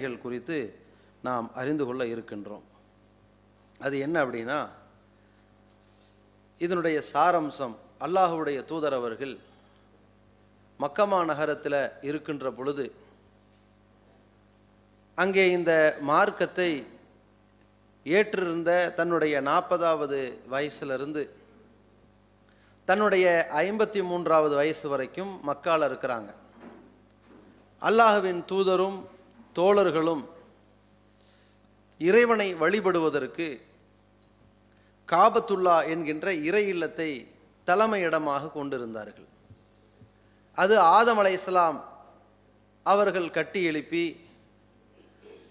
நிலைகள் குறித்து நாம் அறிந்து கொள்ள இருக்கின்றோம் அது என்ன அப்படின்னா இதனுடைய சாரம்சம் அல்லாஹுடைய தூதர் அவர்கள் மக்கமா நகரத்தில் இருக்கின்ற பொழுது அங்கே இந்த மார்க்கத்தை ஏற்றிருந்த தன்னுடைய நாற்பதாவது வயசுலேருந்து தன்னுடைய ஐம்பத்தி மூன்றாவது வயசு வரைக்கும் மக்கால் இருக்கிறாங்க அல்லாஹுவின் தூதரும் தோழர்களும் இறைவனை வழிபடுவதற்கு காபத்துல்லா என்கின்ற இறை இல்லத்தை தலைமையிடமாக கொண்டிருந்தார்கள் அது ஆதம் அலை இஸ்லாம் அவர்கள் கட்டி எழுப்பி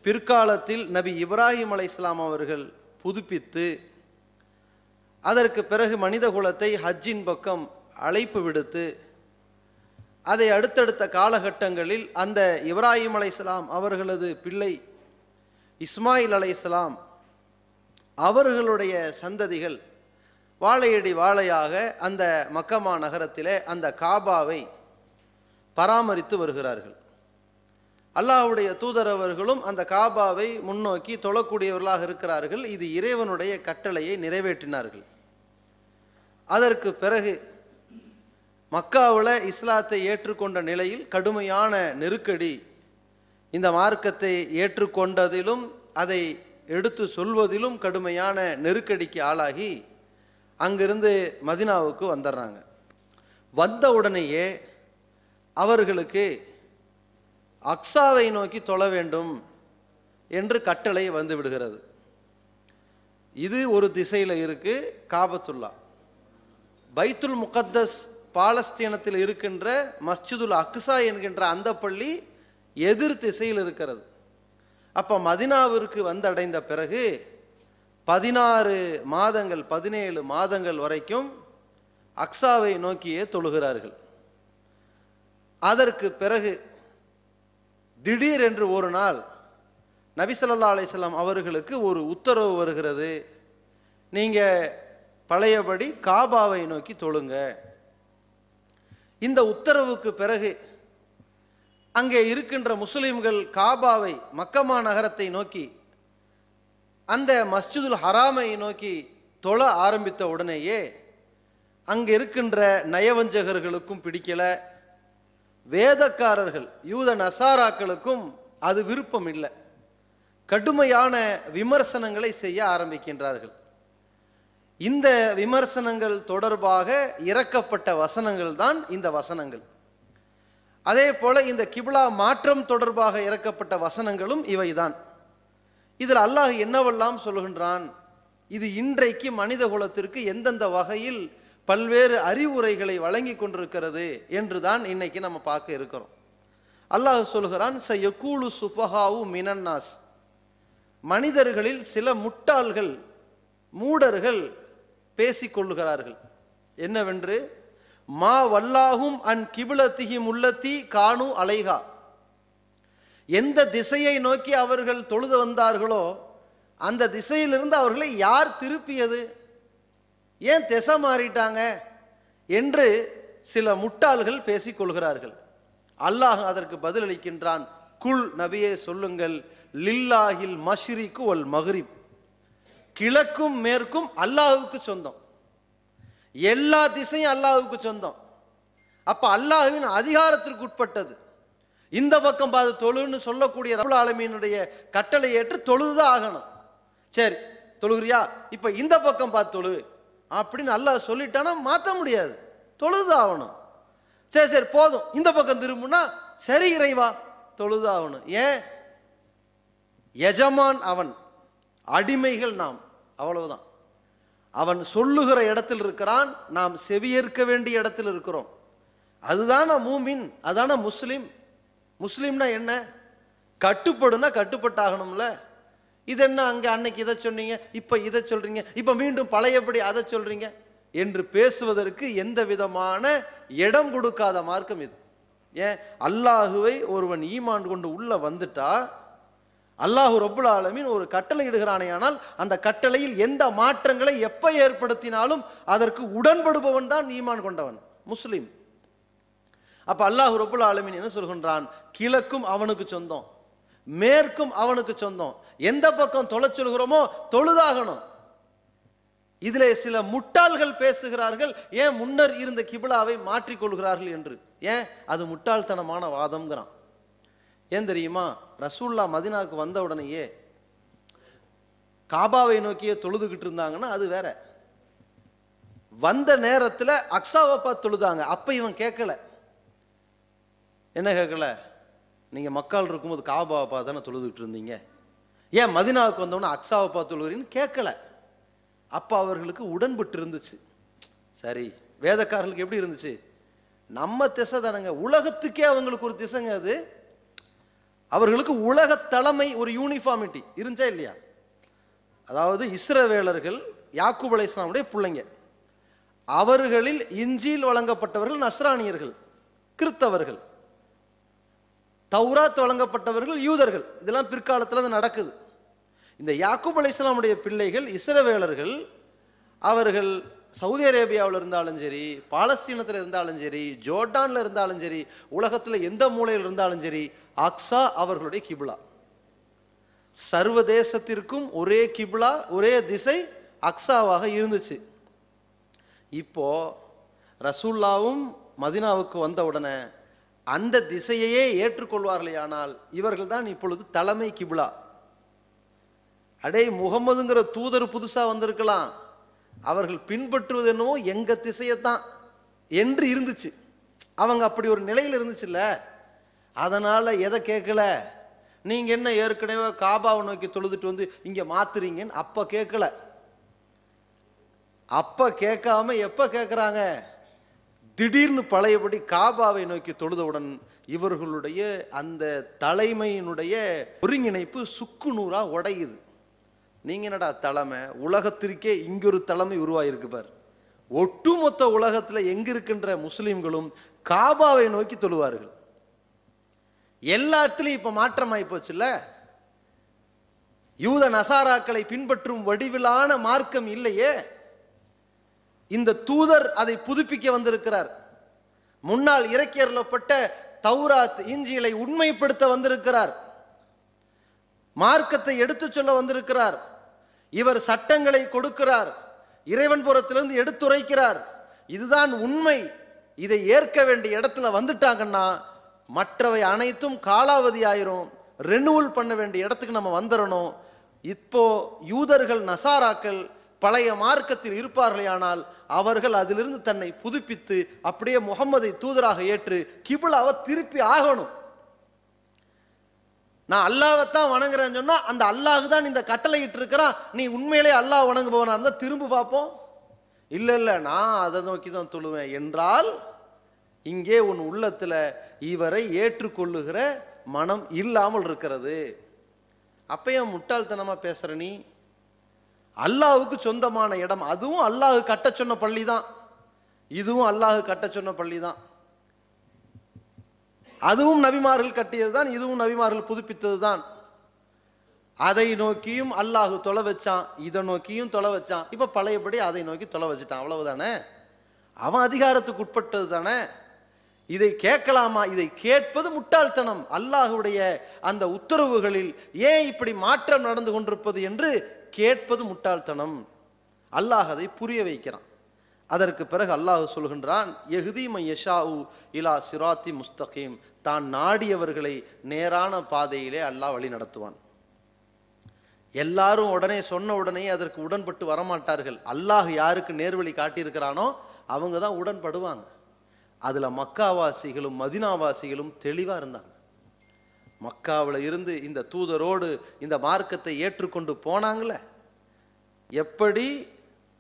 பிற்காலத்தில் நபி இப்ராஹிம் அலை இஸ்லாம் அவர்கள் புதுப்பித்து அதற்கு பிறகு மனித குலத்தை ஹஜ்ஜின் பக்கம் அழைப்பு விடுத்து அதை அடுத்தடுத்த காலகட்டங்களில் அந்த இப்ராஹிம் அலைசலாம் அவர்களது பிள்ளை இஸ்மாயில் அலைசலாம் அவர்களுடைய சந்ததிகள் வாழையடி வாழையாக அந்த மக்கமா நகரத்திலே அந்த காபாவை பராமரித்து வருகிறார்கள் அல்லாஹுடைய தூதரவர்களும் அந்த காபாவை முன்னோக்கி தொழக்கூடியவர்களாக இருக்கிறார்கள் இது இறைவனுடைய கட்டளையை நிறைவேற்றினார்கள் அதற்கு பிறகு மக்காவில் இஸ்லாத்தை ஏற்றுக்கொண்ட நிலையில் கடுமையான நெருக்கடி இந்த மார்க்கத்தை ஏற்றுக்கொண்டதிலும் அதை எடுத்து சொல்வதிலும் கடுமையான நெருக்கடிக்கு ஆளாகி அங்கிருந்து மதினாவுக்கு வந்துடுறாங்க வந்த உடனேயே அவர்களுக்கு அக்ஸாவை நோக்கி தொழ வேண்டும் என்று கட்டளை வந்து விடுகிறது இது ஒரு திசையில் இருக்குது காபத்துல்லா பைத்துல் முகத்தஸ் பாலஸ்தீனத்தில் இருக்கின்ற மஸ்ஜிதுல் அக்ஸா என்கின்ற அந்த பள்ளி எதிர் திசையில் இருக்கிறது அப்போ மதினாவிற்கு வந்தடைந்த பிறகு பதினாறு மாதங்கள் பதினேழு மாதங்கள் வரைக்கும் அக்ஸாவை நோக்கியே தொழுகிறார்கள் அதற்கு பிறகு திடீர் என்று ஒரு நாள் நபிசல்லா அலிஸ்லாம் அவர்களுக்கு ஒரு உத்தரவு வருகிறது நீங்கள் பழையபடி காபாவை நோக்கி தொழுங்க இந்த உத்தரவுக்கு பிறகு அங்கே இருக்கின்ற முஸ்லிம்கள் காபாவை மக்கமா நகரத்தை நோக்கி அந்த மஸ்ஜிதுல் ஹராமை நோக்கி தொழ ஆரம்பித்த உடனேயே அங்கே இருக்கின்ற நயவஞ்சகர்களுக்கும் பிடிக்கலை வேதக்காரர்கள் யூத நசாராக்களுக்கும் அது விருப்பம் இல்லை கடுமையான விமர்சனங்களை செய்ய ஆரம்பிக்கின்றார்கள் இந்த விமர்சனங்கள் தொடர்பாக இறக்கப்பட்ட வசனங்கள் தான் இந்த வசனங்கள் அதே போல இந்த கிபிலா மாற்றம் தொடர்பாக இறக்கப்பட்ட வசனங்களும் இவைதான் இதில் அல்லாஹ் என்னவெல்லாம் சொல்கின்றான் இது இன்றைக்கு மனித குலத்திற்கு எந்தெந்த வகையில் பல்வேறு அறிவுரைகளை வழங்கி கொண்டிருக்கிறது என்று தான் இன்னைக்கு நம்ம பார்க்க இருக்கிறோம் அல்லாஹ் சொல்கிறான் எக்கூலு சுஃபஹாவு மினன்னாஸ் மனிதர்களில் சில முட்டாள்கள் மூடர்கள் பேசிக்கொள்ளுகிறார்கள் என்னவென்று மா வல்லாகும் அன் கிபிலத்திகி முள்ளத்தி காணு அலைகா எந்த திசையை நோக்கி அவர்கள் தொழுது வந்தார்களோ அந்த திசையிலிருந்து அவர்களை யார் திருப்பியது ஏன் திசை மாறிட்டாங்க என்று சில முட்டாள்கள் பேசிக்கொள்கிறார்கள் அல்லாஹ் அதற்கு பதிலளிக்கின்றான் குல் நபியே சொல்லுங்கள் லில்லாஹில் மஷ்ரிக்கு ஒல் மஹ்ரிப் கிழக்கும் மேற்கும் அல்லாஹுக்கு சொந்தம் எல்லா திசையும் அல்லாஹுக்கு சொந்தம் அப்போ அல்லாஹுவின் அதிகாரத்திற்கு உட்பட்டது இந்த பக்கம் பாது தொழுன்னு சொல்லக்கூடிய ரபுல் கட்டளை ஏற்று தொழுதுதான் ஆகணும் சரி தொழுகிறியா இப்போ இந்த பக்கம் பார்த்து தொழு அப்படின்னு அல்லாஹ் சொல்லிட்டானா மாற்ற முடியாது தொழுது ஆகணும் சரி சரி போதும் இந்த பக்கம் திரும்புனா சரி இறைவா தொழுது ஆகணும் ஏன் எஜமான் அவன் அடிமைகள் நாம் அவ்வளவுதான் அவன் சொல்லுகிற இடத்தில் இருக்கிறான் நாம் செவியேற்க வேண்டிய இடத்தில் இருக்கிறோம் அதுதான மூமின் அதான முஸ்லீம் முஸ்லீம்னா என்ன கட்டுப்படுனா கட்டுப்பட்டாகணும்ல இது என்ன அங்கே அன்னைக்கு இதை சொன்னீங்க இப்போ இதை சொல்கிறீங்க இப்போ மீண்டும் பழையபடி அதை சொல்கிறீங்க என்று பேசுவதற்கு எந்த விதமான இடம் கொடுக்காத மார்க்கம் இது ஏன் அல்லாஹுவை ஒருவன் ஈமான் கொண்டு உள்ளே வந்துட்டா அல்லாஹு ரபுல் ஆலமின் ஒரு கட்டளை இடுகிறானேயானால் அந்த கட்டளையில் எந்த மாற்றங்களை எப்போ ஏற்படுத்தினாலும் அதற்கு உடன்படுபவன் தான் ஈமான் கொண்டவன் முஸ்லீம் அப்போ அல்லாஹு ரபுல் ஆலமின் என்ன சொல்கின்றான் கிழக்கும் அவனுக்கு சொந்தம் மேற்கும் அவனுக்கு சொந்தம் எந்த பக்கம் தொலை சொல்கிறோமோ தொழுதாகணும் இதுல சில முட்டாள்கள் பேசுகிறார்கள் ஏன் முன்னர் இருந்த கிபிலாவை மாற்றிக்கொள்கிறார்கள் என்று ஏன் அது முட்டாள்தனமான வாதம்ங்கிறான் ஏன் தெரியுமா ரசூல்லா மதினாவுக்கு வந்த உடனேயே காபாவை நோக்கியே தொழுதுகிட்டு இருந்தாங்கன்னா அது வேற வந்த நேரத்தில் அக்ஸாவை பார்த்து தொழுதாங்க அப்போ இவன் கேட்கல என்ன கேட்கல நீங்கள் மக்கள் இருக்கும்போது காபாவை பார்த்து தானே தொழுதுகிட்டு இருந்தீங்க ஏன் மதினாவுக்கு வந்தோன்னே அக்ஸாவை பார்த்து தொழுகிறீன்னு கேட்கல அப்போ அவர்களுக்கு உடன்பட்டு இருந்துச்சு சரி வேதக்காரர்களுக்கு எப்படி இருந்துச்சு நம்ம திசை தானங்க உலகத்துக்கே அவங்களுக்கு ஒரு திசைங்க அது அவர்களுக்கு உலக தலைமை ஒரு யூனிஃபார்மிட்டி இருந்தா இல்லையா அதாவது இஸ்ரவேலர்கள் யாக்கூப் அலைஸ்லாமுடைய பிள்ளைங்க அவர்களில் இஞ்சியில் வழங்கப்பட்டவர்கள் நஸ்ரானியர்கள் கிறித்தவர்கள் தௌராத் வழங்கப்பட்டவர்கள் யூதர்கள் இதெல்லாம் பிற்காலத்தில் அது நடக்குது இந்த யாக்கூப் அலைஸ்லாமுடைய பிள்ளைகள் இஸ்ரவேலர்கள் அவர்கள் சவுதி அரேபியாவில் இருந்தாலும் சரி பாலஸ்தீனத்தில் இருந்தாலும் சரி ஜோர்டானில் இருந்தாலும் சரி உலகத்தில் எந்த மூலையில் இருந்தாலும் சரி அக்ஸா அவர்களுடைய கிபிலா சர்வதேசத்திற்கும் ஒரே கிபிலா ஒரே திசை அக்ஸாவாக இருந்துச்சு இப்போ ரசூல்லாவும் மதினாவுக்கு வந்த உடனே அந்த திசையையே ஏற்றுக்கொள்வார்களேயானால் இவர்கள் தான் இப்பொழுது தலைமை கிபிலா அடே முகமதுங்கிற தூதர் புதுசாக வந்திருக்கலாம் அவர்கள் பின்பற்றுவது என்னவோ எங்க திசையத்தான் என்று இருந்துச்சு அவங்க அப்படி ஒரு நிலையில் இருந்துச்சுல்ல அதனால எதை கேட்கல நீங்க என்ன ஏற்கனவே காபாவை நோக்கி தொழுதுட்டு வந்து இங்கே மாத்துறீங்கன்னு அப்போ கேட்கல அப்ப கேட்காம எப்போ கேட்கறாங்க திடீர்னு பழையபடி காபாவை நோக்கி தொழுதவுடன் இவர்களுடைய அந்த தலைமையினுடைய ஒருங்கிணைப்பு சுக்கு நூறாக உடையுது நீங்கள் என்னடா தலைமை உலகத்திற்கே இங்கொரு தலைமை உருவாகிருக்கு பார் ஒட்டுமொத்த உலகத்தில் இருக்கின்ற முஸ்லீம்களும் காபாவை நோக்கி தொழுவார்கள் எல்லாத்துலேயும் இப்போ மாற்றமாகி இல்லை யூத நசாராக்களை பின்பற்றும் வடிவிலான மார்க்கம் இல்லையே இந்த தூதர் அதை புதுப்பிக்க வந்திருக்கிறார் முன்னால் இறக்கியறப்பட்ட தௌராத் இஞ்சிகளை உண்மைப்படுத்த வந்திருக்கிறார் மார்க்கத்தை எடுத்து சொல்ல வந்திருக்கிறார் இவர் சட்டங்களை கொடுக்கிறார் இறைவன் புறத்திலிருந்து எடுத்துரைக்கிறார் இதுதான் உண்மை இதை ஏற்க வேண்டிய இடத்துல வந்துட்டாங்கன்னா மற்றவை அனைத்தும் காலாவதி ஆயிரும் ரெனுவல் பண்ண வேண்டிய இடத்துக்கு நம்ம வந்துடணும் இப்போ யூதர்கள் நசாராக்கள் பழைய மார்க்கத்தில் இருப்பார்களே ஆனால் அவர்கள் அதிலிருந்து தன்னை புதுப்பித்து அப்படியே முகமதை தூதராக ஏற்று கிபுளாவை திருப்பி ஆகணும் நான் அல்லாவை தான் வணங்குறேன்னு சொன்னால் அந்த அல்லாஹு தான் இந்த கட்டளை இருக்கிறான் நீ உண்மையிலே அல்லாஹ் போனா இருந்தால் திரும்ப பார்ப்போம் இல்லை இல்லை நான் அதை நோக்கி தான் தொழுவேன் என்றால் இங்கே உன் உள்ளத்தில் இவரை ஏற்றுக்கொள்ளுகிற மனம் இல்லாமல் இருக்கிறது அப்போ ஏன் முட்டாள்தனமாக பேசுகிற நீ அல்லாவுக்கு சொந்தமான இடம் அதுவும் அல்லாஹு கட்ட சொன்ன பள்ளி தான் இதுவும் அல்லாஹு கட்ட சொன்ன பள்ளி தான் அதுவும் நபிமார்கள் கட்டியது தான் இதுவும் நபிமார்கள் புதுப்பித்தது தான் அதை நோக்கியும் அல்லாஹு தொலை வச்சான் இதை நோக்கியும் தொலை வச்சான் இப்போ பழையபடி அதை நோக்கி தொலை வச்சுட்டான் அவ்வளவுதானே அவன் அதிகாரத்துக்கு உட்பட்டது தானே இதை கேட்கலாமா இதை கேட்பது முட்டாள்தனம் அல்லாஹுடைய அந்த உத்தரவுகளில் ஏன் இப்படி மாற்றம் நடந்து கொண்டிருப்பது என்று கேட்பது முட்டாள்தனம் அல்லாஹ் அதை புரிய வைக்கிறான் அதற்கு பிறகு அல்லாஹ் சொல்கின்றான் எஹ்தி மையஷாவு இலா சிராத்தி முஸ்தகீம் தான் நாடியவர்களை நேரான பாதையிலே அல்லாஹ் வழி நடத்துவான் எல்லாரும் உடனே சொன்ன உடனே அதற்கு உடன்பட்டு வரமாட்டார்கள் அல்லாஹ் யாருக்கு நேர்வழி காட்டியிருக்கிறானோ அவங்க தான் உடன்படுவாங்க அதில் மக்காவாசிகளும் மதினாவாசிகளும் தெளிவாக இருந்தாங்க மக்காவில் இருந்து இந்த தூதரோடு இந்த மார்க்கத்தை ஏற்றுக்கொண்டு போனாங்களே எப்படி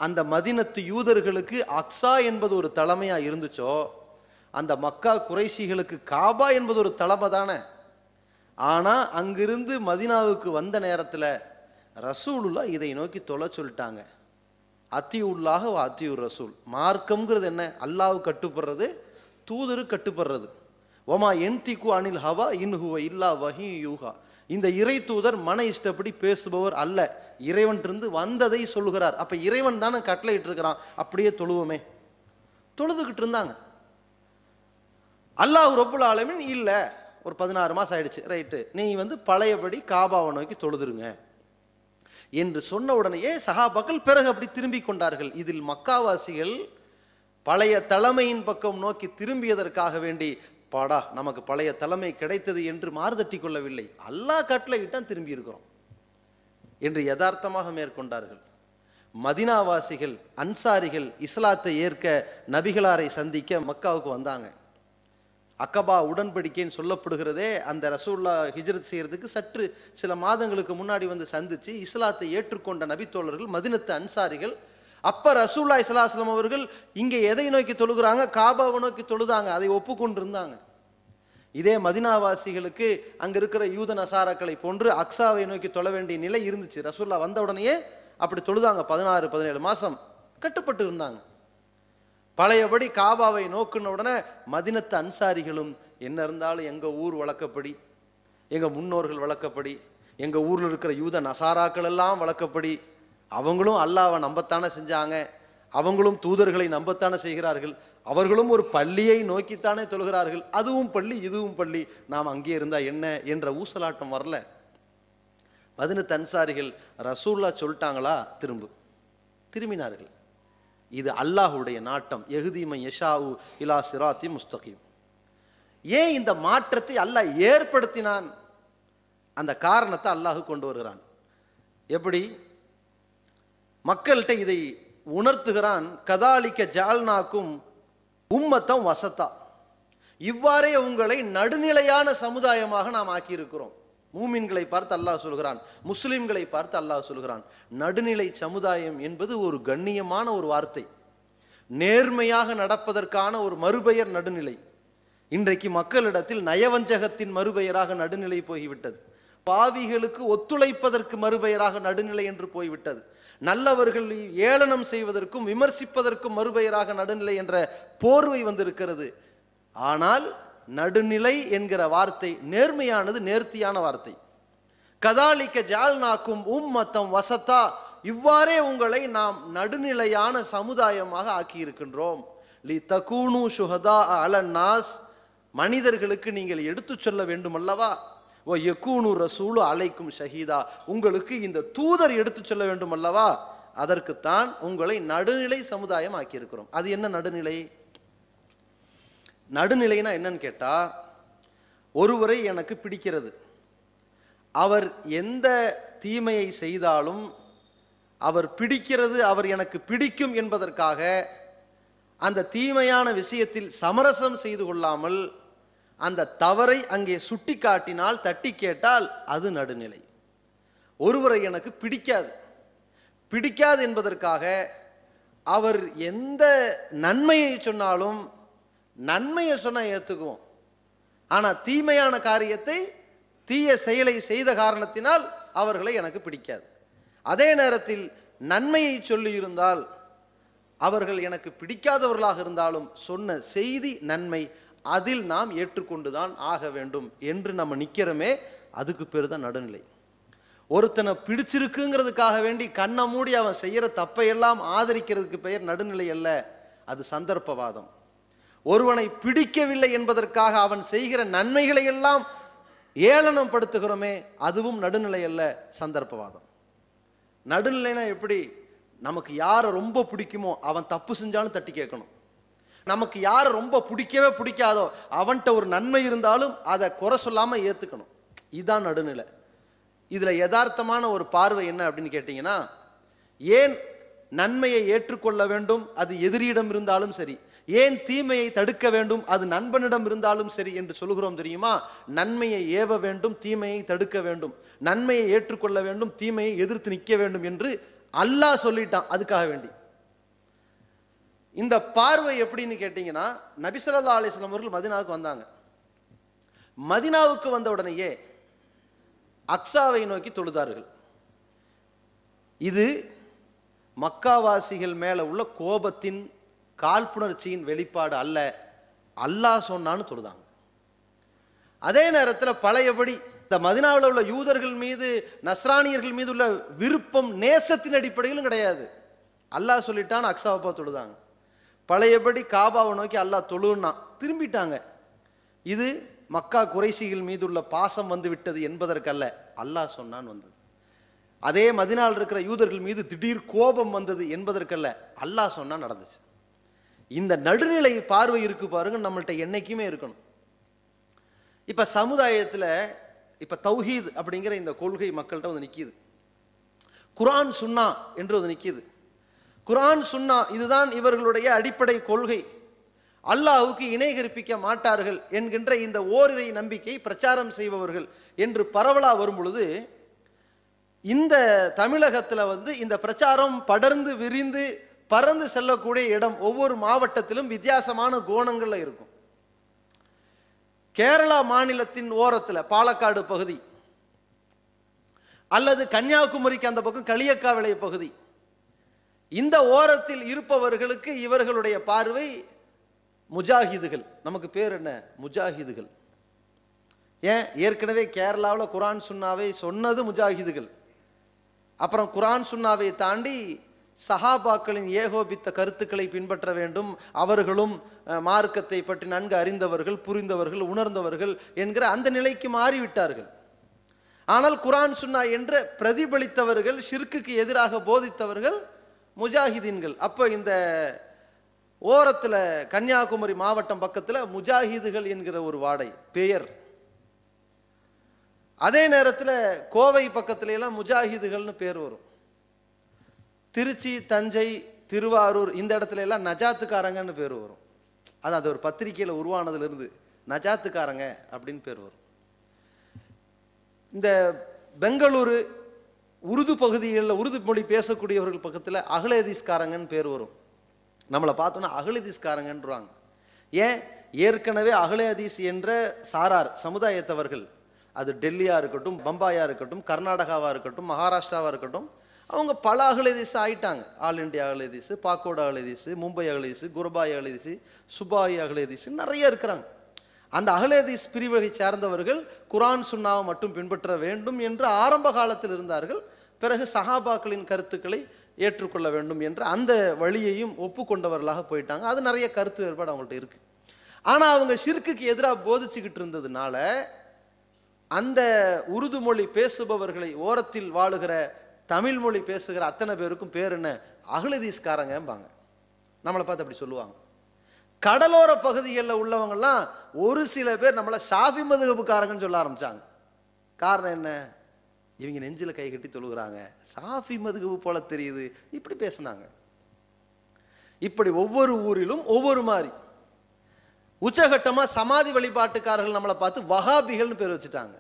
அந்த மதினத்து யூதர்களுக்கு அக்ஸா என்பது ஒரு தலைமையாக இருந்துச்சோ அந்த மக்கா குறைசிகளுக்கு காபா என்பது ஒரு தலைமை தானே ஆனால் அங்கிருந்து மதினாவுக்கு வந்த நேரத்தில் ரசூலுல்லா இதை நோக்கி தொலை சொல்லிட்டாங்க அத்தியுள்ளாக அத்தியூர் ரசூல் மார்க்கம்ங்கிறது என்ன அல்லாவு கட்டுப்படுறது தூதரு கட்டுப்படுறது ஓமா என் திக்கு அனில் ஹவா இன்ஹுவ இல்லா வஹி யூஹா இந்த இறை தூதர் மன இஷ்டப்படி பேசுபவர் அல்ல இறைவன் இருந்து வந்ததை சொல்கிறார் அப்போ இறைவன் தானே கட்டளையிட்டு இருக்கிறான் அப்படியே தொழுவோமே தொழுதுகிட்டு இருந்தாங்க அல்லாஹ் ரபுல் ஆலமின் இல்லை ஒரு பதினாறு மாதம் ஆயிடுச்சு ரைட்டு நீ வந்து பழையபடி காபாவை நோக்கி தொழுதுருங்க என்று சொன்ன உடனேயே சகாபாக்கள் பிறகு அப்படி திரும்பி கொண்டார்கள் இதில் மக்காவாசிகள் பழைய தலைமையின் பக்கம் நோக்கி திரும்பியதற்காக வேண்டி பாடா நமக்கு பழைய தலைமை கிடைத்தது என்று மாறுதட்டி கொள்ளவில்லை அல்லா கட்டளையிட்டான் திரும்பி இருக்கிறோம் என்று யதார்த்தமாக மேற்கொண்டார்கள் மதினாவாசிகள் அன்சாரிகள் இஸ்லாத்தை ஏற்க நபிகளாரை சந்திக்க மக்காவுக்கு வந்தாங்க அக்கபா உடன்படிக்கைன்னு சொல்லப்படுகிறதே அந்த ரசூல்லா ஹிஜ்ரத் செய்கிறதுக்கு சற்று சில மாதங்களுக்கு முன்னாடி வந்து சந்திச்சு இஸ்லாத்தை ஏற்றுக்கொண்ட நபித்தோழர்கள் மதினத்து அன்சாரிகள் அப்போ ரசூல்லா இஸ்லாஸ்லம் அவர்கள் இங்கே எதை நோக்கி தொழுகிறாங்க காபாவை நோக்கி தொழுதாங்க அதை ஒப்புக்கொண்டிருந்தாங்க இருந்தாங்க இதே மதினாவாசிகளுக்கு அங்கே இருக்கிற யூத நசாராக்களை போன்று அக்ஸாவை நோக்கி தொழ வேண்டிய நிலை இருந்துச்சு ரசூல்லா வந்த உடனேயே அப்படி தொழுதாங்க பதினாறு பதினேழு மாதம் கட்டுப்பட்டு இருந்தாங்க பழையபடி காபாவை நோக்குன உடனே மதினத்து அன்சாரிகளும் என்ன இருந்தாலும் எங்கள் ஊர் வழக்கப்படி எங்கள் முன்னோர்கள் வழக்கப்படி எங்கள் ஊரில் இருக்கிற யூத நசாராக்கள் எல்லாம் வழக்கப்படி அவங்களும் அல்லாவை நம்பத்தானே செஞ்சாங்க அவங்களும் தூதர்களை நம்பத்தானே செய்கிறார்கள் அவர்களும் ஒரு பள்ளியை நோக்கித்தானே தொழுகிறார்கள் அதுவும் பள்ளி இதுவும் பள்ளி நாம் அங்கே இருந்தால் என்ன என்ற ஊசலாட்டம் வரல பதினெட்டு அன்சாரிகள் ரசூல்லா சொல்லிட்டாங்களா திரும்ப திரும்பினார்கள் இது அல்லாஹுடைய நாட்டம் எகுதிமை யஷாவு இலா சிராத்தி முஸ்தகிம் ஏன் இந்த மாற்றத்தை அல்லாஹ் ஏற்படுத்தினான் அந்த காரணத்தை அல்லாஹு கொண்டு வருகிறான் எப்படி மக்கள்கிட்ட இதை உணர்த்துகிறான் கதாலிக்க ஜால்னாக்கும் உம்மத்தம் வசத்தா இவ்வாறே உங்களை நடுநிலையான சமுதாயமாக நாம் ஆக்கியிருக்கிறோம் மூமின்களை பார்த்து அல்லாஹ் சொல்கிறான் முஸ்லிம்களை பார்த்து அல்லாஹ் சொல்கிறான் நடுநிலை சமுதாயம் என்பது ஒரு கண்ணியமான ஒரு வார்த்தை நேர்மையாக நடப்பதற்கான ஒரு மறுபெயர் நடுநிலை இன்றைக்கு மக்களிடத்தில் நயவஞ்சகத்தின் மறுபெயராக நடுநிலை போய்விட்டது பாவிகளுக்கு ஒத்துழைப்பதற்கு மறுபெயராக நடுநிலை என்று போய்விட்டது நல்லவர்கள் ஏளனம் செய்வதற்கும் விமர்சிப்பதற்கும் மறுபெயராக நடுநிலை என்ற போர்வை வந்திருக்கிறது ஆனால் நடுநிலை என்கிற வார்த்தை நேர்மையானது நேர்த்தியான வார்த்தை கதாலிக்க ஜால்நாக்கும் உம் மத்தம் வசத்தா இவ்வாறே உங்களை நாம் நடுநிலையான சமுதாயமாக ஆக்கியிருக்கின்றோம் லி தகூனு சுஹதா அலன்னாஸ் மனிதர்களுக்கு நீங்கள் எடுத்து சொல்ல வேண்டும் அல்லவா ஓ எக்கூனு ரசூலு அலைக்கும் ஷஹீதா உங்களுக்கு இந்த தூதர் எடுத்து சொல்ல வேண்டும் அல்லவா அதற்குத்தான் உங்களை நடுநிலை சமுதாயம் ஆக்கியிருக்கிறோம் அது என்ன நடுநிலை நடுநிலைனா என்னன்னு கேட்டால் ஒருவரை எனக்கு பிடிக்கிறது அவர் எந்த தீமையை செய்தாலும் அவர் பிடிக்கிறது அவர் எனக்கு பிடிக்கும் என்பதற்காக அந்த தீமையான விஷயத்தில் சமரசம் செய்து கொள்ளாமல் அந்த தவறை அங்கே சுட்டி காட்டினால் தட்டி கேட்டால் அது நடுநிலை ஒருவரை எனக்கு பிடிக்காது பிடிக்காது என்பதற்காக அவர் எந்த நன்மையை சொன்னாலும் நன்மையை சொன்னால் ஏற்றுக்குவோம் ஆனால் தீமையான காரியத்தை தீய செயலை செய்த காரணத்தினால் அவர்களை எனக்கு பிடிக்காது அதே நேரத்தில் நன்மையை சொல்லியிருந்தால் அவர்கள் எனக்கு பிடிக்காதவர்களாக இருந்தாலும் சொன்ன செய்தி நன்மை அதில் நாம் ஏற்றுக்கொண்டுதான் ஆக வேண்டும் என்று நம்ம நிற்கிறோமே அதுக்கு பேர் தான் நடுநிலை ஒருத்தனை பிடிச்சிருக்குங்கிறதுக்காக வேண்டி கண்ணை மூடி அவன் செய்கிற தப்பையெல்லாம் ஆதரிக்கிறதுக்கு பெயர் நடுநிலை அல்ல அது சந்தர்ப்பவாதம் ஒருவனை பிடிக்கவில்லை என்பதற்காக அவன் செய்கிற நன்மைகளை எல்லாம் ஏளனம் படுத்துகிறோமே அதுவும் நடுநிலை அல்ல சந்தர்ப்பவாதம் நடுநிலைனா எப்படி நமக்கு யாரை ரொம்ப பிடிக்குமோ அவன் தப்பு செஞ்சாலும் தட்டி கேட்கணும் நமக்கு யாரை ரொம்ப பிடிக்கவே பிடிக்காதோ அவன்கிட்ட ஒரு நன்மை இருந்தாலும் அதை குறை சொல்லாமல் ஏற்றுக்கணும் இதுதான் நடுநிலை இதில் யதார்த்தமான ஒரு பார்வை என்ன அப்படின்னு கேட்டீங்கன்னா ஏன் நன்மையை ஏற்றுக்கொள்ள வேண்டும் அது எதிரியிடம் இருந்தாலும் சரி ஏன் தீமையை தடுக்க வேண்டும் அது நண்பனிடம் இருந்தாலும் சரி என்று சொல்கிறோம் தெரியுமா நன்மையை ஏவ வேண்டும் தீமையை தடுக்க வேண்டும் நன்மையை ஏற்றுக்கொள்ள வேண்டும் தீமையை எதிர்த்து நிற்க வேண்டும் என்று அல்லாஹ் சொல்லிட்டான் அதுக்காக வேண்டி இந்த பார்வை எப்படின்னு கேட்டிங்கன்னா நபிசல்லா அலிஸ்லாம் அவர்கள் மதினாவுக்கு வந்தாங்க மதினாவுக்கு வந்த உடனேயே அக்ஸாவை நோக்கி தொழுதார்கள் இது மக்காவாசிகள் மேலே உள்ள கோபத்தின் காழ்ப்புணர்ச்சியின் வெளிப்பாடு அல்ல அல்லாஹ் சொன்னான்னு தொழுதாங்க அதே நேரத்தில் பழையபடி இந்த மதினாவில் உள்ள யூதர்கள் மீது நஸ்ரானியர்கள் மீது உள்ள விருப்பம் நேசத்தின் அடிப்படையிலும் கிடையாது அல்லாஹ் சொல்லிட்டான்னு அக்ஸாபா தொழுதாங்க பழையபடி காபாவை நோக்கி அல்லாஹ் தொழுன்னா திரும்பிட்டாங்க இது மக்கா குறைசிகள் மீது உள்ள பாசம் வந்து விட்டது என்பதற்கல்ல அல்லாஹ் சொன்னான்னு வந்தது அதே மதினால் இருக்கிற யூதர்கள் மீது திடீர் கோபம் வந்தது என்பதற்கல்ல அல்லாஹ் சொன்னா நடந்துச்சு இந்த நடுநிலை பார்வை இருக்கு பாருங்க நம்மள்கிட்ட என்னைக்குமே இருக்கணும் இப்போ சமுதாயத்தில் இப்போ தௌஹீத் அப்படிங்கிற இந்த கொள்கை மக்கள்கிட்ட வந்து நிற்கிது குரான் சுன்னா என்று வந்து நிற்கிது குரான் சுன்னா இதுதான் இவர்களுடைய அடிப்படை கொள்கை அல்லாஹுக்கு இணை கற்பிக்க மாட்டார்கள் என்கின்ற இந்த ஓரிரை நம்பிக்கை பிரச்சாரம் செய்பவர்கள் என்று பரவலாக வரும் பொழுது இந்த தமிழகத்தில் வந்து இந்த பிரச்சாரம் படர்ந்து விரிந்து பறந்து செல்லக்கூடிய இடம் ஒவ்வொரு மாவட்டத்திலும் வித்தியாசமான கோணங்களில் இருக்கும் கேரளா மாநிலத்தின் ஓரத்தில் பாலக்காடு பகுதி அல்லது கன்னியாகுமரிக்கு அந்த பக்கம் களியக்காவிளை பகுதி இந்த ஓரத்தில் இருப்பவர்களுக்கு இவர்களுடைய பார்வை முஜாஹிதுகள் நமக்கு பேர் என்ன முஜாஹிதுகள் ஏன் ஏற்கனவே கேரளாவில் குரான் சுன்னாவை சொன்னது முஜாஹிதுகள் அப்புறம் குரான் சுன்னாவை தாண்டி சஹாபாக்களின் ஏகோபித்த கருத்துக்களை பின்பற்ற வேண்டும் அவர்களும் மார்க்கத்தை பற்றி நன்கு அறிந்தவர்கள் புரிந்தவர்கள் உணர்ந்தவர்கள் என்கிற அந்த நிலைக்கு மாறிவிட்டார்கள் ஆனால் குரான் சுன்னா என்று பிரதிபலித்தவர்கள் ஷிர்க்குக்கு எதிராக போதித்தவர்கள் முஜாஹிதீன்கள் அப்போ இந்த ஓரத்தில் கன்னியாகுமரி மாவட்டம் பக்கத்தில் முஜாஹிதுகள் என்கிற ஒரு வாடை பெயர் அதே நேரத்தில் கோவை பக்கத்துல எல்லாம் முஜாஹிதுகள்னு பேர் வரும் திருச்சி தஞ்சை திருவாரூர் இந்த இடத்துல எல்லாம் நஜாத்துக்காரங்கன்னு பேர் வரும் அது அது ஒரு பத்திரிகையில் உருவானதுலேருந்து நஜாத்துக்காரங்க அப்படின்னு பேர் வரும் இந்த பெங்களூரு உருது பகுதிகளில் உருது மொழி பேசக்கூடியவர்கள் பக்கத்தில் அகலேதீஸ்காரங்கன்னு பேர் வரும் நம்மளை பார்த்தோன்னா அகலேதீஸ்காரங்கன்றாங்க ஏன் ஏற்கனவே அகலேதீஸ் என்ற சாரார் சமுதாயத்தவர்கள் அது டெல்லியாக இருக்கட்டும் பம்பாயாக இருக்கட்டும் கர்நாடகாவாக இருக்கட்டும் மகாராஷ்டிராவாக இருக்கட்டும் அவங்க பல அகலதீஸ் ஆயிட்டாங்க ஆல் இண்டியா அகலதீஸ் பாக்கோட அகலதீஸ் மும்பை அகலதீஸ் குருபாய் அகலதீஸ் சுபாய் அகலதீஸ் நிறைய இருக்கிறாங்க அந்த அகலதீஸ் பிரிவுகை சேர்ந்தவர்கள் குரான் சுண்ணாவை மட்டும் பின்பற்ற வேண்டும் என்று ஆரம்ப காலத்தில் இருந்தார்கள் பிறகு சஹாபாக்களின் கருத்துக்களை ஏற்றுக்கொள்ள வேண்டும் என்று அந்த வழியையும் ஒப்புக்கொண்டவர்களாக போயிட்டாங்க அது நிறைய கருத்து வேறுபாடு அவங்கள்ட்ட இருக்குது ஆனால் அவங்க ஷிர்க்குக்கு எதிராக போதிச்சுக்கிட்டு இருந்ததுனால அந்த உருது மொழி பேசுபவர்களை ஓரத்தில் வாழுகிற தமிழ் மொழி பேசுகிற அத்தனை பேருக்கும் பேர் என்ன அகிலதீஸ்காரங்கம்பாங்க நம்மளை பார்த்து அப்படி சொல்லுவாங்க கடலோர பகுதிகளில் உள்ளவங்கெல்லாம் ஒரு சில பேர் நம்மளை சாஃபி மதுகப்புக்காரங்கன்னு சொல்ல ஆரம்பித்தாங்க காரணம் என்ன இவங்க நெஞ்சில் கை கட்டி தொழுகிறாங்க சாஃபி மதுகப்பு போல தெரியுது இப்படி பேசினாங்க இப்படி ஒவ்வொரு ஊரிலும் ஒவ்வொரு மாதிரி உச்சகட்டமாக சமாதி வழிபாட்டுக்காரர்கள் நம்மளை பார்த்து வகாபிகள்னு பேர் வச்சுட்டாங்க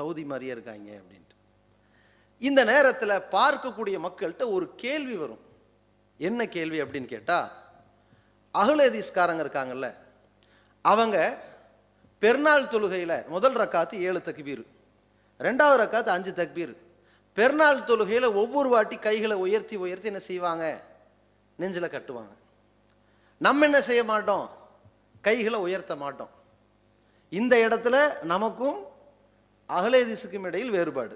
சவுதி மாதிரியே இருக்காங்க அப்படின்னு இந்த நேரத்தில் பார்க்கக்கூடிய மக்கள்கிட்ட ஒரு கேள்வி வரும் என்ன கேள்வி அப்படின்னு கேட்டால் அகுலேதீஸ்காரங்க இருக்காங்கல்ல அவங்க பெருநாள் தொழுகையில் முதல் ரக்காத்து ஏழு தக்பீர் ரெண்டாவது ரக்காத்து அஞ்சு தக்பீர் பெருநாள் தொழுகையில் ஒவ்வொரு வாட்டி கைகளை உயர்த்தி உயர்த்தி என்ன செய்வாங்க நெஞ்சில் கட்டுவாங்க நம்ம என்ன செய்ய மாட்டோம் கைகளை உயர்த்த மாட்டோம் இந்த இடத்துல நமக்கும் அகலேதிசுக்கும் இடையில் வேறுபாடு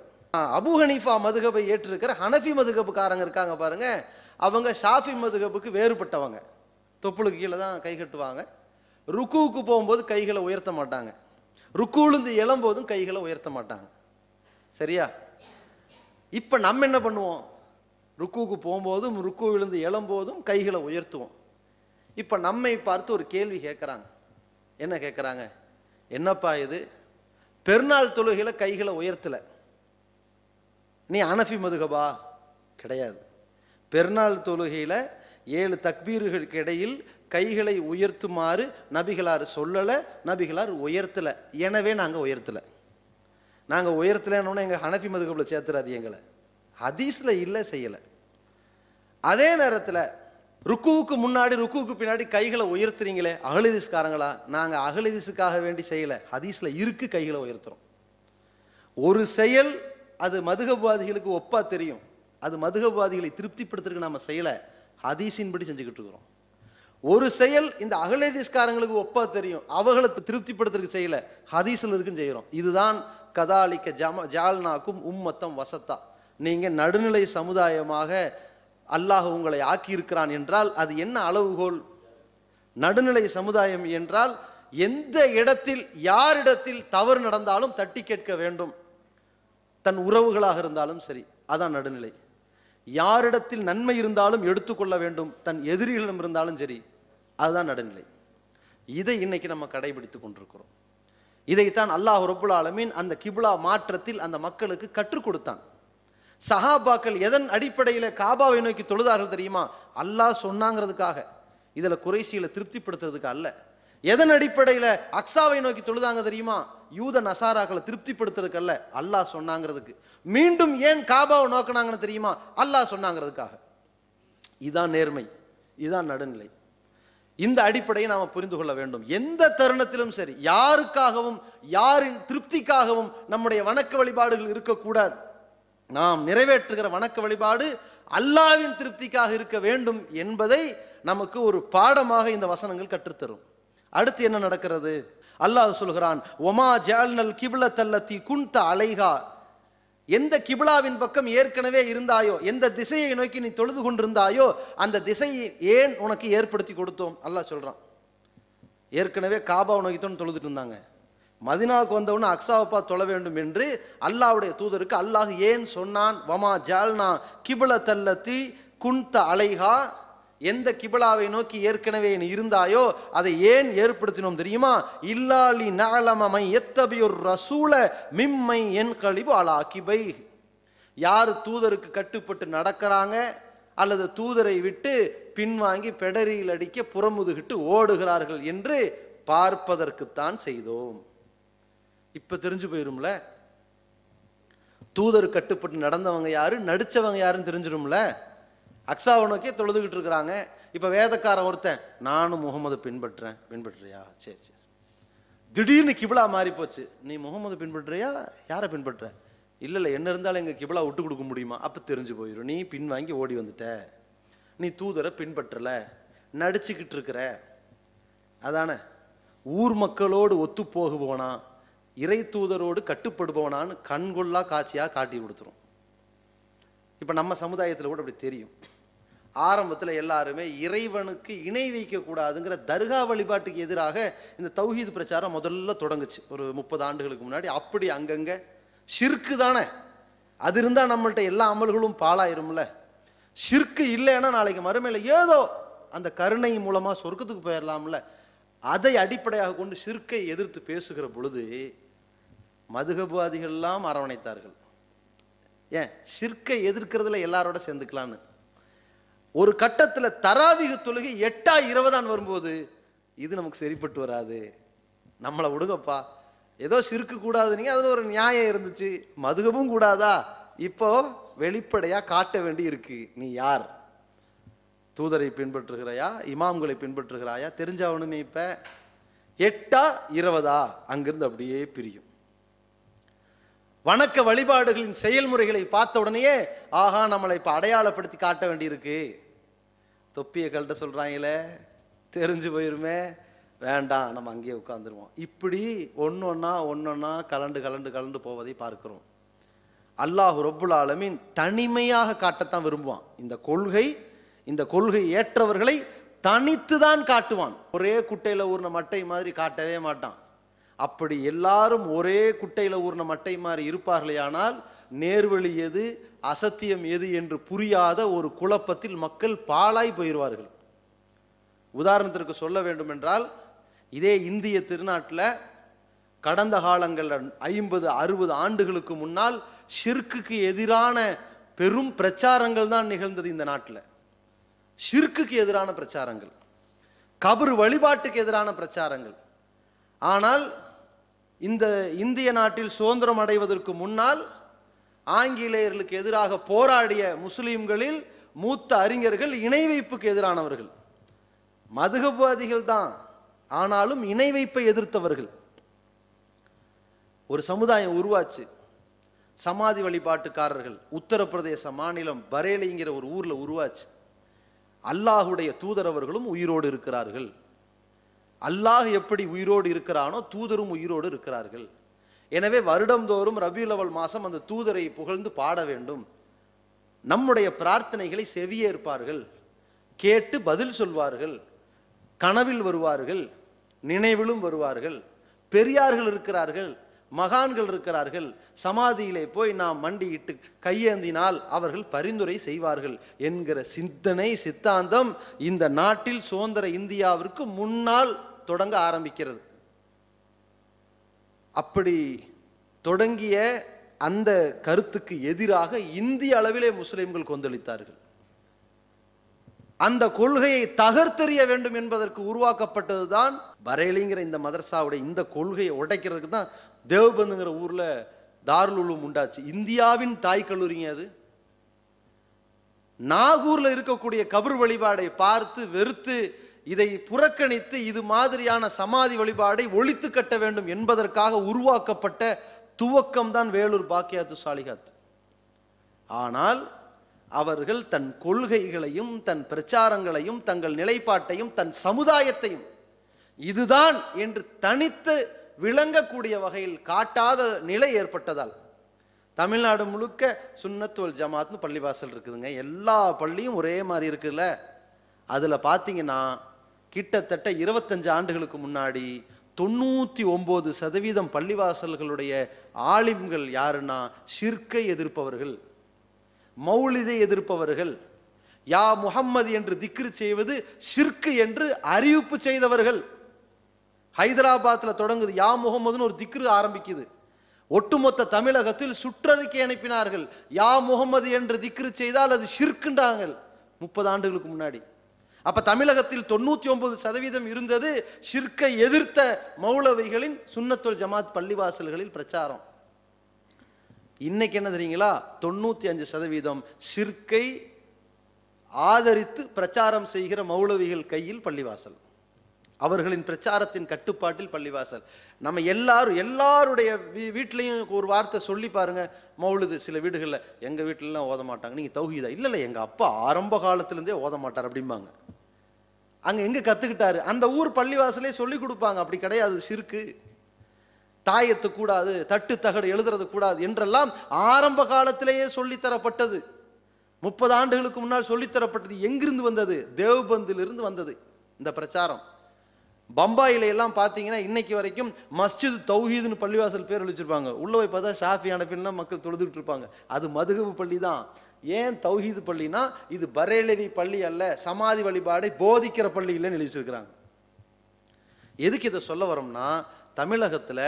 அபு ஹனீஃபா மதுகபை ஏற்றிருக்கிற ஹனஃபி மதுகபுக்காரங்க இருக்காங்க பாருங்க அவங்க ஷாஃபி மதுகபுக்கு வேறுபட்டவங்க தொப்புளுக்கு கீழே தான் கை கட்டுவாங்க ருக்குவுக்கு போகும்போது கைகளை உயர்த்த மாட்டாங்க ருக்குவிலிருந்து இளம்போதும் கைகளை உயர்த்த மாட்டாங்க சரியா இப்போ நம்ம என்ன பண்ணுவோம் ருக்குவுக்கு போகும்போதும் ருக்குவிலிருந்து இளம்போதும் கைகளை உயர்த்துவோம் இப்போ நம்மை பார்த்து ஒரு கேள்வி கேட்குறாங்க என்ன கேட்குறாங்க என்னப்பா இது பெருநாள் தொழுகையில் கைகளை உயர்த்தலை நீ அனஃபி மதுகபா கிடையாது பெருநாள் தொழுகையில் ஏழு தக்பீர்களுக்கு இடையில் கைகளை உயர்த்துமாறு நபிகளார் சொல்லலை நபிகளார் உயர்த்தலை எனவே நாங்கள் உயர்த்தலை நாங்கள் உயர்த்தலைன்னு எங்கள் ஹனஃபி மதுகப்பில் சேர்த்துறாது எங்களை ஹதீஸில் இல்லை செய்யலை அதே நேரத்தில் ருக்குவுக்கு முன்னாடி ருக்குவுக்கு பின்னாடி கைகளை உயர்த்துறீங்களே அகலதிஸ்காரங்களா நாங்கள் அகலதிஸுக்காக வேண்டி செய்யலை ஹதீஸில் இருக்கு கைகளை உயர்த்துறோம் ஒரு செயல் அது மதுகவாதிகளுக்கு ஒப்பாக தெரியும் அது மதுகவாதிகளை திருப்திப்படுத்துறதுக்கு நம்ம செய்யலை ஹதீசின்படி செஞ்சுக்கிட்டு இருக்கிறோம் ஒரு செயல் இந்த அகலேதீஸ்காரங்களுக்கு ஒப்பா தெரியும் அவகளை திருப்திப்படுத்துறதுக்கு செய்யல ஹதீஸில் இருக்குன்னு செய்கிறோம் இதுதான் கதாலிக்க ஜம ஜால்னாக்கும் உம்மத்தம் வசத்தா நீங்கள் நடுநிலை சமுதாயமாக அல்லாஹ் உங்களை ஆக்கி இருக்கிறான் என்றால் அது என்ன அளவுகோல் நடுநிலை சமுதாயம் என்றால் எந்த இடத்தில் யாரிடத்தில் தவறு நடந்தாலும் தட்டி கேட்க வேண்டும் தன் உறவுகளாக இருந்தாலும் சரி அதான் நடுநிலை யாரிடத்தில் நன்மை இருந்தாலும் எடுத்துக்கொள்ள வேண்டும் தன் எதிரிகளிடம் இருந்தாலும் சரி அதுதான் நடுநிலை இதை இன்னைக்கு நம்ம கடைபிடித்து கொண்டிருக்கிறோம் இதைத்தான் அல்லாஹ் ரபுல் அந்த கிபுலா மாற்றத்தில் அந்த மக்களுக்கு கற்றுக் கொடுத்தான் சஹாபாக்கள் எதன் அடிப்படையில் காபாவை நோக்கி தொழுதார்கள் தெரியுமா அல்லாஹ் சொன்னாங்கிறதுக்காக இதில் குறைசியில் திருப்திப்படுத்துறதுக்கு அல்ல எதன் அடிப்படையில் அக்ஸாவை நோக்கி தொழுதாங்க தெரியுமா யூத நசாராக்களை திருப்திப்படுத்துறதுக்கல்ல அல்லாஹ் சொன்னாங்கிறதுக்கு மீண்டும் ஏன் காபாவை நோக்கினாங்கன்னு தெரியுமா அல்லாஹ் சொன்னாங்கிறதுக்காக இதுதான் நேர்மை இதுதான் நடுநிலை இந்த அடிப்படையை நாம் புரிந்து கொள்ள வேண்டும் எந்த தருணத்திலும் சரி யாருக்காகவும் யாரின் திருப்திக்காகவும் நம்முடைய வணக்க வழிபாடுகள் இருக்கக்கூடாது நாம் நிறைவேற்றுகிற வணக்க வழிபாடு அல்லாவின் திருப்திக்காக இருக்க வேண்டும் என்பதை நமக்கு ஒரு பாடமாக இந்த வசனங்கள் கற்றுத்தரும் அடுத்து என்ன நடக்கிறது அல்லாஹ் சொல்கிறான் ஒமா ஜால்னல் கிபில தல்லத்தி குண்ட அலைகா எந்த கிபிலாவின் பக்கம் ஏற்கனவே இருந்தாயோ எந்த திசையை நோக்கி நீ தொழுது கொண்டிருந்தாயோ அந்த திசையை ஏன் உனக்கு ஏற்படுத்தி கொடுத்தோம் அல்லாஹ் சொல்கிறான் ஏற்கனவே காபா நோக்கி தொழுதுட்டு இருந்தாங்க மதினாவுக்கு வந்தவொன்னு அக்ஸாவப்பா தொழ வேண்டும் என்று அல்லாவுடைய தூதருக்கு அல்லாஹ் ஏன் சொன்னான் வமா ஜால்னா கிபில தல்லத்தி குண்த அலைகா எந்த கிபலாவை நோக்கி ஏற்கனவே இருந்தாயோ அதை ஏன் ஏற்படுத்தினோம் தெரியுமா இல்லாலி நலமமை எத்தபியுர் ரசூல மிம்மை என் கழிவு அலாக்கிபை கிபை யார் தூதருக்கு கட்டுப்பட்டு நடக்கிறாங்க அல்லது தூதரை விட்டு பின்வாங்கி பெடரியில் அடிக்க புறமுதுகிட்டு ஓடுகிறார்கள் என்று பார்ப்பதற்குத்தான் செய்தோம் இப்போ தெரிஞ்சு போயிரும்ல தூதர் கட்டுப்பட்டு நடந்தவங்க யாரு நடிச்சவங்க யாருன்னு தெரிஞ்சிடும்ல அக்ஸாவை நோக்கி தொழுதுகிட்டு இருக்கிறாங்க இப்போ வேதக்காரன் ஒருத்தன் நானும் முகமது பின்பற்றுறேன் பின்பற்றுறியா சரி சரி திடீர்னு கிபிளா மாறி போச்சு நீ முகமது பின்பற்றுறியா யாரை பின்பற்ற இல்லை இல்லை என்ன இருந்தாலும் எங்கள் கிபிளா விட்டு கொடுக்க முடியுமா அப்போ தெரிஞ்சு போயிடும் நீ பின் வாங்கி ஓடி வந்துட்ட நீ தூதரை பின்பற்றலை நடிச்சுக்கிட்டு இருக்கிற அதானே ஊர் மக்களோடு ஒத்து போகுபவனா இறை தூதரோடு கட்டுப்படுபவனான்னு கண்கொள்ளா காட்சியாக காட்டி கொடுத்துரும் இப்போ நம்ம சமுதாயத்தில் கூட அப்படி தெரியும் ஆரம்பத்தில் எல்லாருமே இறைவனுக்கு இணை வைக்கக்கூடாதுங்கிற தர்கா வழிபாட்டுக்கு எதிராக இந்த தௌஹீது பிரச்சாரம் முதல்ல தொடங்குச்சு ஒரு முப்பது ஆண்டுகளுக்கு முன்னாடி அப்படி அங்கங்கே ஷிர்க்கு தானே அது இருந்தால் நம்மள்ட்ட எல்லா அமல்களும் பாலாயிரும்ல சிறுக்கு இல்லைன்னா நாளைக்கு மறுமையில் ஏதோ அந்த கருணை மூலமாக சொர்க்கத்துக்கு போயிடலாம்ல அதை அடிப்படையாக கொண்டு சிறுக்கை எதிர்த்து பேசுகிற பொழுது மதுகபாதிகள்லாம் அரவணைத்தார்கள் ஏன் சிற்கை எதிர்க்கிறதுல எல்லாரோட சேர்ந்துக்கலான்னு ஒரு கட்டத்தில் தராவிக தொழுகை எட்டா இருபதான் வரும்போது இது நமக்கு சரிப்பட்டு வராது நம்மளை விடுங்கப்பா ஏதோ சிறுக்கு நீங்க அதில் ஒரு நியாயம் இருந்துச்சு மதுகமும் கூடாதா இப்போ வெளிப்படையாக காட்ட வேண்டி இருக்கு நீ யார் தூதரை பின்பற்றுகிறாயா இமாம்களை பின்பற்றுகிறாயா தெரிஞ்சவனு நீ இப்போ எட்டா இருபதா அங்கிருந்து அப்படியே பிரியும் வணக்க வழிபாடுகளின் செயல்முறைகளை பார்த்த உடனேயே ஆஹா நம்மளை இப்போ அடையாளப்படுத்தி காட்ட வேண்டியிருக்கு தொப்பியை கல்ட்ட சொல்கிறாங்களே தெரிஞ்சு போயிருமே வேண்டாம் நம்ம அங்கேயே உட்காந்துருவோம் இப்படி ஒன்று ஒன்றா ஒன்றா கலண்டு கலண்டு கலண்டு போவதை பார்க்குறோம் அல்லாஹு ரொப்புல் ஆலமின் தனிமையாக காட்டத்தான் விரும்புவான் இந்த கொள்கை இந்த கொள்கை ஏற்றவர்களை தனித்து தான் காட்டுவான் ஒரே குட்டையில் ஊர்ன மட்டை மாதிரி காட்டவே மாட்டான் அப்படி எல்லாரும் ஒரே குட்டையில் ஊர்ன மட்டை மாதிரி இருப்பார்களேயானால் நேர்வழி எது அசத்தியம் எது என்று புரியாத ஒரு குழப்பத்தில் மக்கள் பாலாய் போயிடுவார்கள் உதாரணத்திற்கு சொல்ல வேண்டுமென்றால் இதே இந்திய திருநாட்டில் கடந்த காலங்களில் ஐம்பது அறுபது ஆண்டுகளுக்கு முன்னால் ஷிர்க்குக்கு எதிரான பெரும் பிரச்சாரங்கள் தான் நிகழ்ந்தது இந்த நாட்டில் ஷிர்க்குக்கு எதிரான பிரச்சாரங்கள் கபர் வழிபாட்டுக்கு எதிரான பிரச்சாரங்கள் ஆனால் இந்த இந்திய நாட்டில் சுதந்திரம் அடைவதற்கு முன்னால் ஆங்கிலேயர்களுக்கு எதிராக போராடிய முஸ்லீம்களில் மூத்த அறிஞர்கள் இணை வைப்புக்கு எதிரானவர்கள் மதுகபுவாதிகள் தான் ஆனாலும் இணை வைப்பை எதிர்த்தவர்கள் ஒரு சமுதாயம் உருவாச்சு சமாதி வழிபாட்டுக்காரர்கள் உத்தரப்பிரதேச மாநிலம் பரேலிங்கிற ஒரு ஊரில் உருவாச்சு அல்லாஹுடைய தூதரவர்களும் உயிரோடு இருக்கிறார்கள் அல்லாஹ் எப்படி உயிரோடு இருக்கிறானோ தூதரும் உயிரோடு இருக்கிறார்கள் எனவே வருடந்தோறும் ரபியுலவல் மாதம் அந்த தூதரை புகழ்ந்து பாட வேண்டும் நம்முடைய பிரார்த்தனைகளை செவியேற்பார்கள் கேட்டு பதில் சொல்வார்கள் கனவில் வருவார்கள் நினைவிலும் வருவார்கள் பெரியார்கள் இருக்கிறார்கள் மகான்கள் இருக்கிறார்கள் சமாதியிலே போய் நாம் மண்டியிட்டு கையேந்தினால் அவர்கள் பரிந்துரை செய்வார்கள் என்கிற சிந்தனை சித்தாந்தம் இந்த நாட்டில் சுதந்திர இந்தியாவிற்கு முன்னால் தொடங்க ஆரம்பிக்கிறது அப்படி தொடங்கிய அந்த கருத்துக்கு எதிராக இந்திய அளவிலே முஸ்லிம்கள் கொந்தளித்தார்கள் அந்த கொள்கையை தகர்த்தெறிய வேண்டும் என்பதற்கு உருவாக்கப்பட்டது தான் பரேலிங்கிற இந்த மதரசாவுடைய இந்த கொள்கையை உடைக்கிறதுக்கு தான் தேவ்பந்துங்கிற ஊரில் தாருலுலும் உண்டாச்சு இந்தியாவின் தாய் கல்லூரிங்க அது நாகூரில் இருக்கக்கூடிய கபர் வழிபாடை பார்த்து வெறுத்து இதை புறக்கணித்து இது மாதிரியான சமாதி வழிபாடை ஒழித்து கட்ட வேண்டும் என்பதற்காக உருவாக்கப்பட்ட துவக்கம் தான் வேலூர் பாக்கியாத்து சாலிகாத் ஆனால் அவர்கள் தன் கொள்கைகளையும் தன் பிரச்சாரங்களையும் தங்கள் நிலைப்பாட்டையும் தன் சமுதாயத்தையும் இதுதான் என்று தனித்து விளங்கக்கூடிய வகையில் காட்டாத நிலை ஏற்பட்டதால் தமிழ்நாடு முழுக்க சுண்ணத்துவல் ஜமாத்னு பள்ளிவாசல் இருக்குதுங்க எல்லா பள்ளியும் ஒரே மாதிரி இருக்குல்ல அதில் பார்த்தீங்கன்னா கிட்டத்தட்ட இருபத்தஞ்சு ஆண்டுகளுக்கு முன்னாடி தொண்ணூற்றி ஒம்பது சதவீதம் பள்ளிவாசல்களுடைய ஆலிம்கள் யாருன்னா சிற்கை எதிர்ப்பவர்கள் மௌலிதை எதிர்ப்பவர்கள் யா முகம்மது என்று திக்ரு செய்வது சிற்கு என்று அறிவிப்பு செய்தவர்கள் ஹைதராபாத்தில் தொடங்குது யா முகமதுன்னு ஒரு திக்ரு ஆரம்பிக்குது ஒட்டுமொத்த தமிழகத்தில் சுற்றறிக்கை அனுப்பினார்கள் யா முகமது என்று திக்ரு செய்தால் அது சிற்குண்டாங்கள் முப்பது ஆண்டுகளுக்கு முன்னாடி அப்ப தமிழகத்தில் தொண்ணூற்றி ஒன்பது சதவீதம் இருந்தது சிற்கை எதிர்த்த மௌலவைகளின் சுன்னத்துல் ஜமாத் பள்ளிவாசல்களில் பிரச்சாரம் இன்னைக்கு என்ன தெரியுங்களா தொண்ணூத்தி அஞ்சு சதவீதம் ஷிர்கை ஆதரித்து பிரச்சாரம் செய்கிற மௌலவிகள் கையில் பள்ளிவாசல் அவர்களின் பிரச்சாரத்தின் கட்டுப்பாட்டில் பள்ளிவாசல் நம்ம எல்லாரும் எல்லாருடைய வீ வீட்லேயும் ஒரு வார்த்தை சொல்லி பாருங்க மௌழுது சில வீடுகளில் எங்கள் வீட்டிலலாம் ஓத மாட்டாங்க நீங்கள் தௌஹீதா இல்லை இல்லை எங்கள் அப்பா ஆரம்ப காலத்துலேருந்தே ஓத மாட்டார் அப்படிம்பாங்க அங்கே எங்கே கற்றுக்கிட்டாரு அந்த ஊர் பள்ளிவாசலே சொல்லி கொடுப்பாங்க அப்படி கிடையாது சிறுக்கு தாயத்து கூடாது தட்டு தகடு எழுதுறது கூடாது என்றெல்லாம் ஆரம்ப காலத்திலேயே சொல்லித்தரப்பட்டது முப்பது ஆண்டுகளுக்கு முன்னால் சொல்லித்தரப்பட்டது எங்கிருந்து வந்தது தேவ்பந்திலிருந்து வந்தது இந்த பிரச்சாரம் பம்பாயில எல்லாம் பார்த்தீங்கன்னா இன்னைக்கு வரைக்கும் மஸ்ஜித் தௌஹீதுன்னு பள்ளிவாசல் பேர் வச்சிருப்பாங்க உள்ள போய் பார்த்தா ஷாஃபி அனபின்லாம் மக்கள் தொழுதுகிட்டு இருப்பாங்க அது மதுகபு பள்ளி தான் ஏன் தௌஹீது பள்ளினா இது பரேலவி பள்ளி அல்ல சமாதி வழிபாடை போதிக்கிற பள்ளி இல்லைன்னு எழுதிச்சிருக்கிறாங்க எதுக்கு இதை சொல்ல வரோம்னா தமிழகத்தில்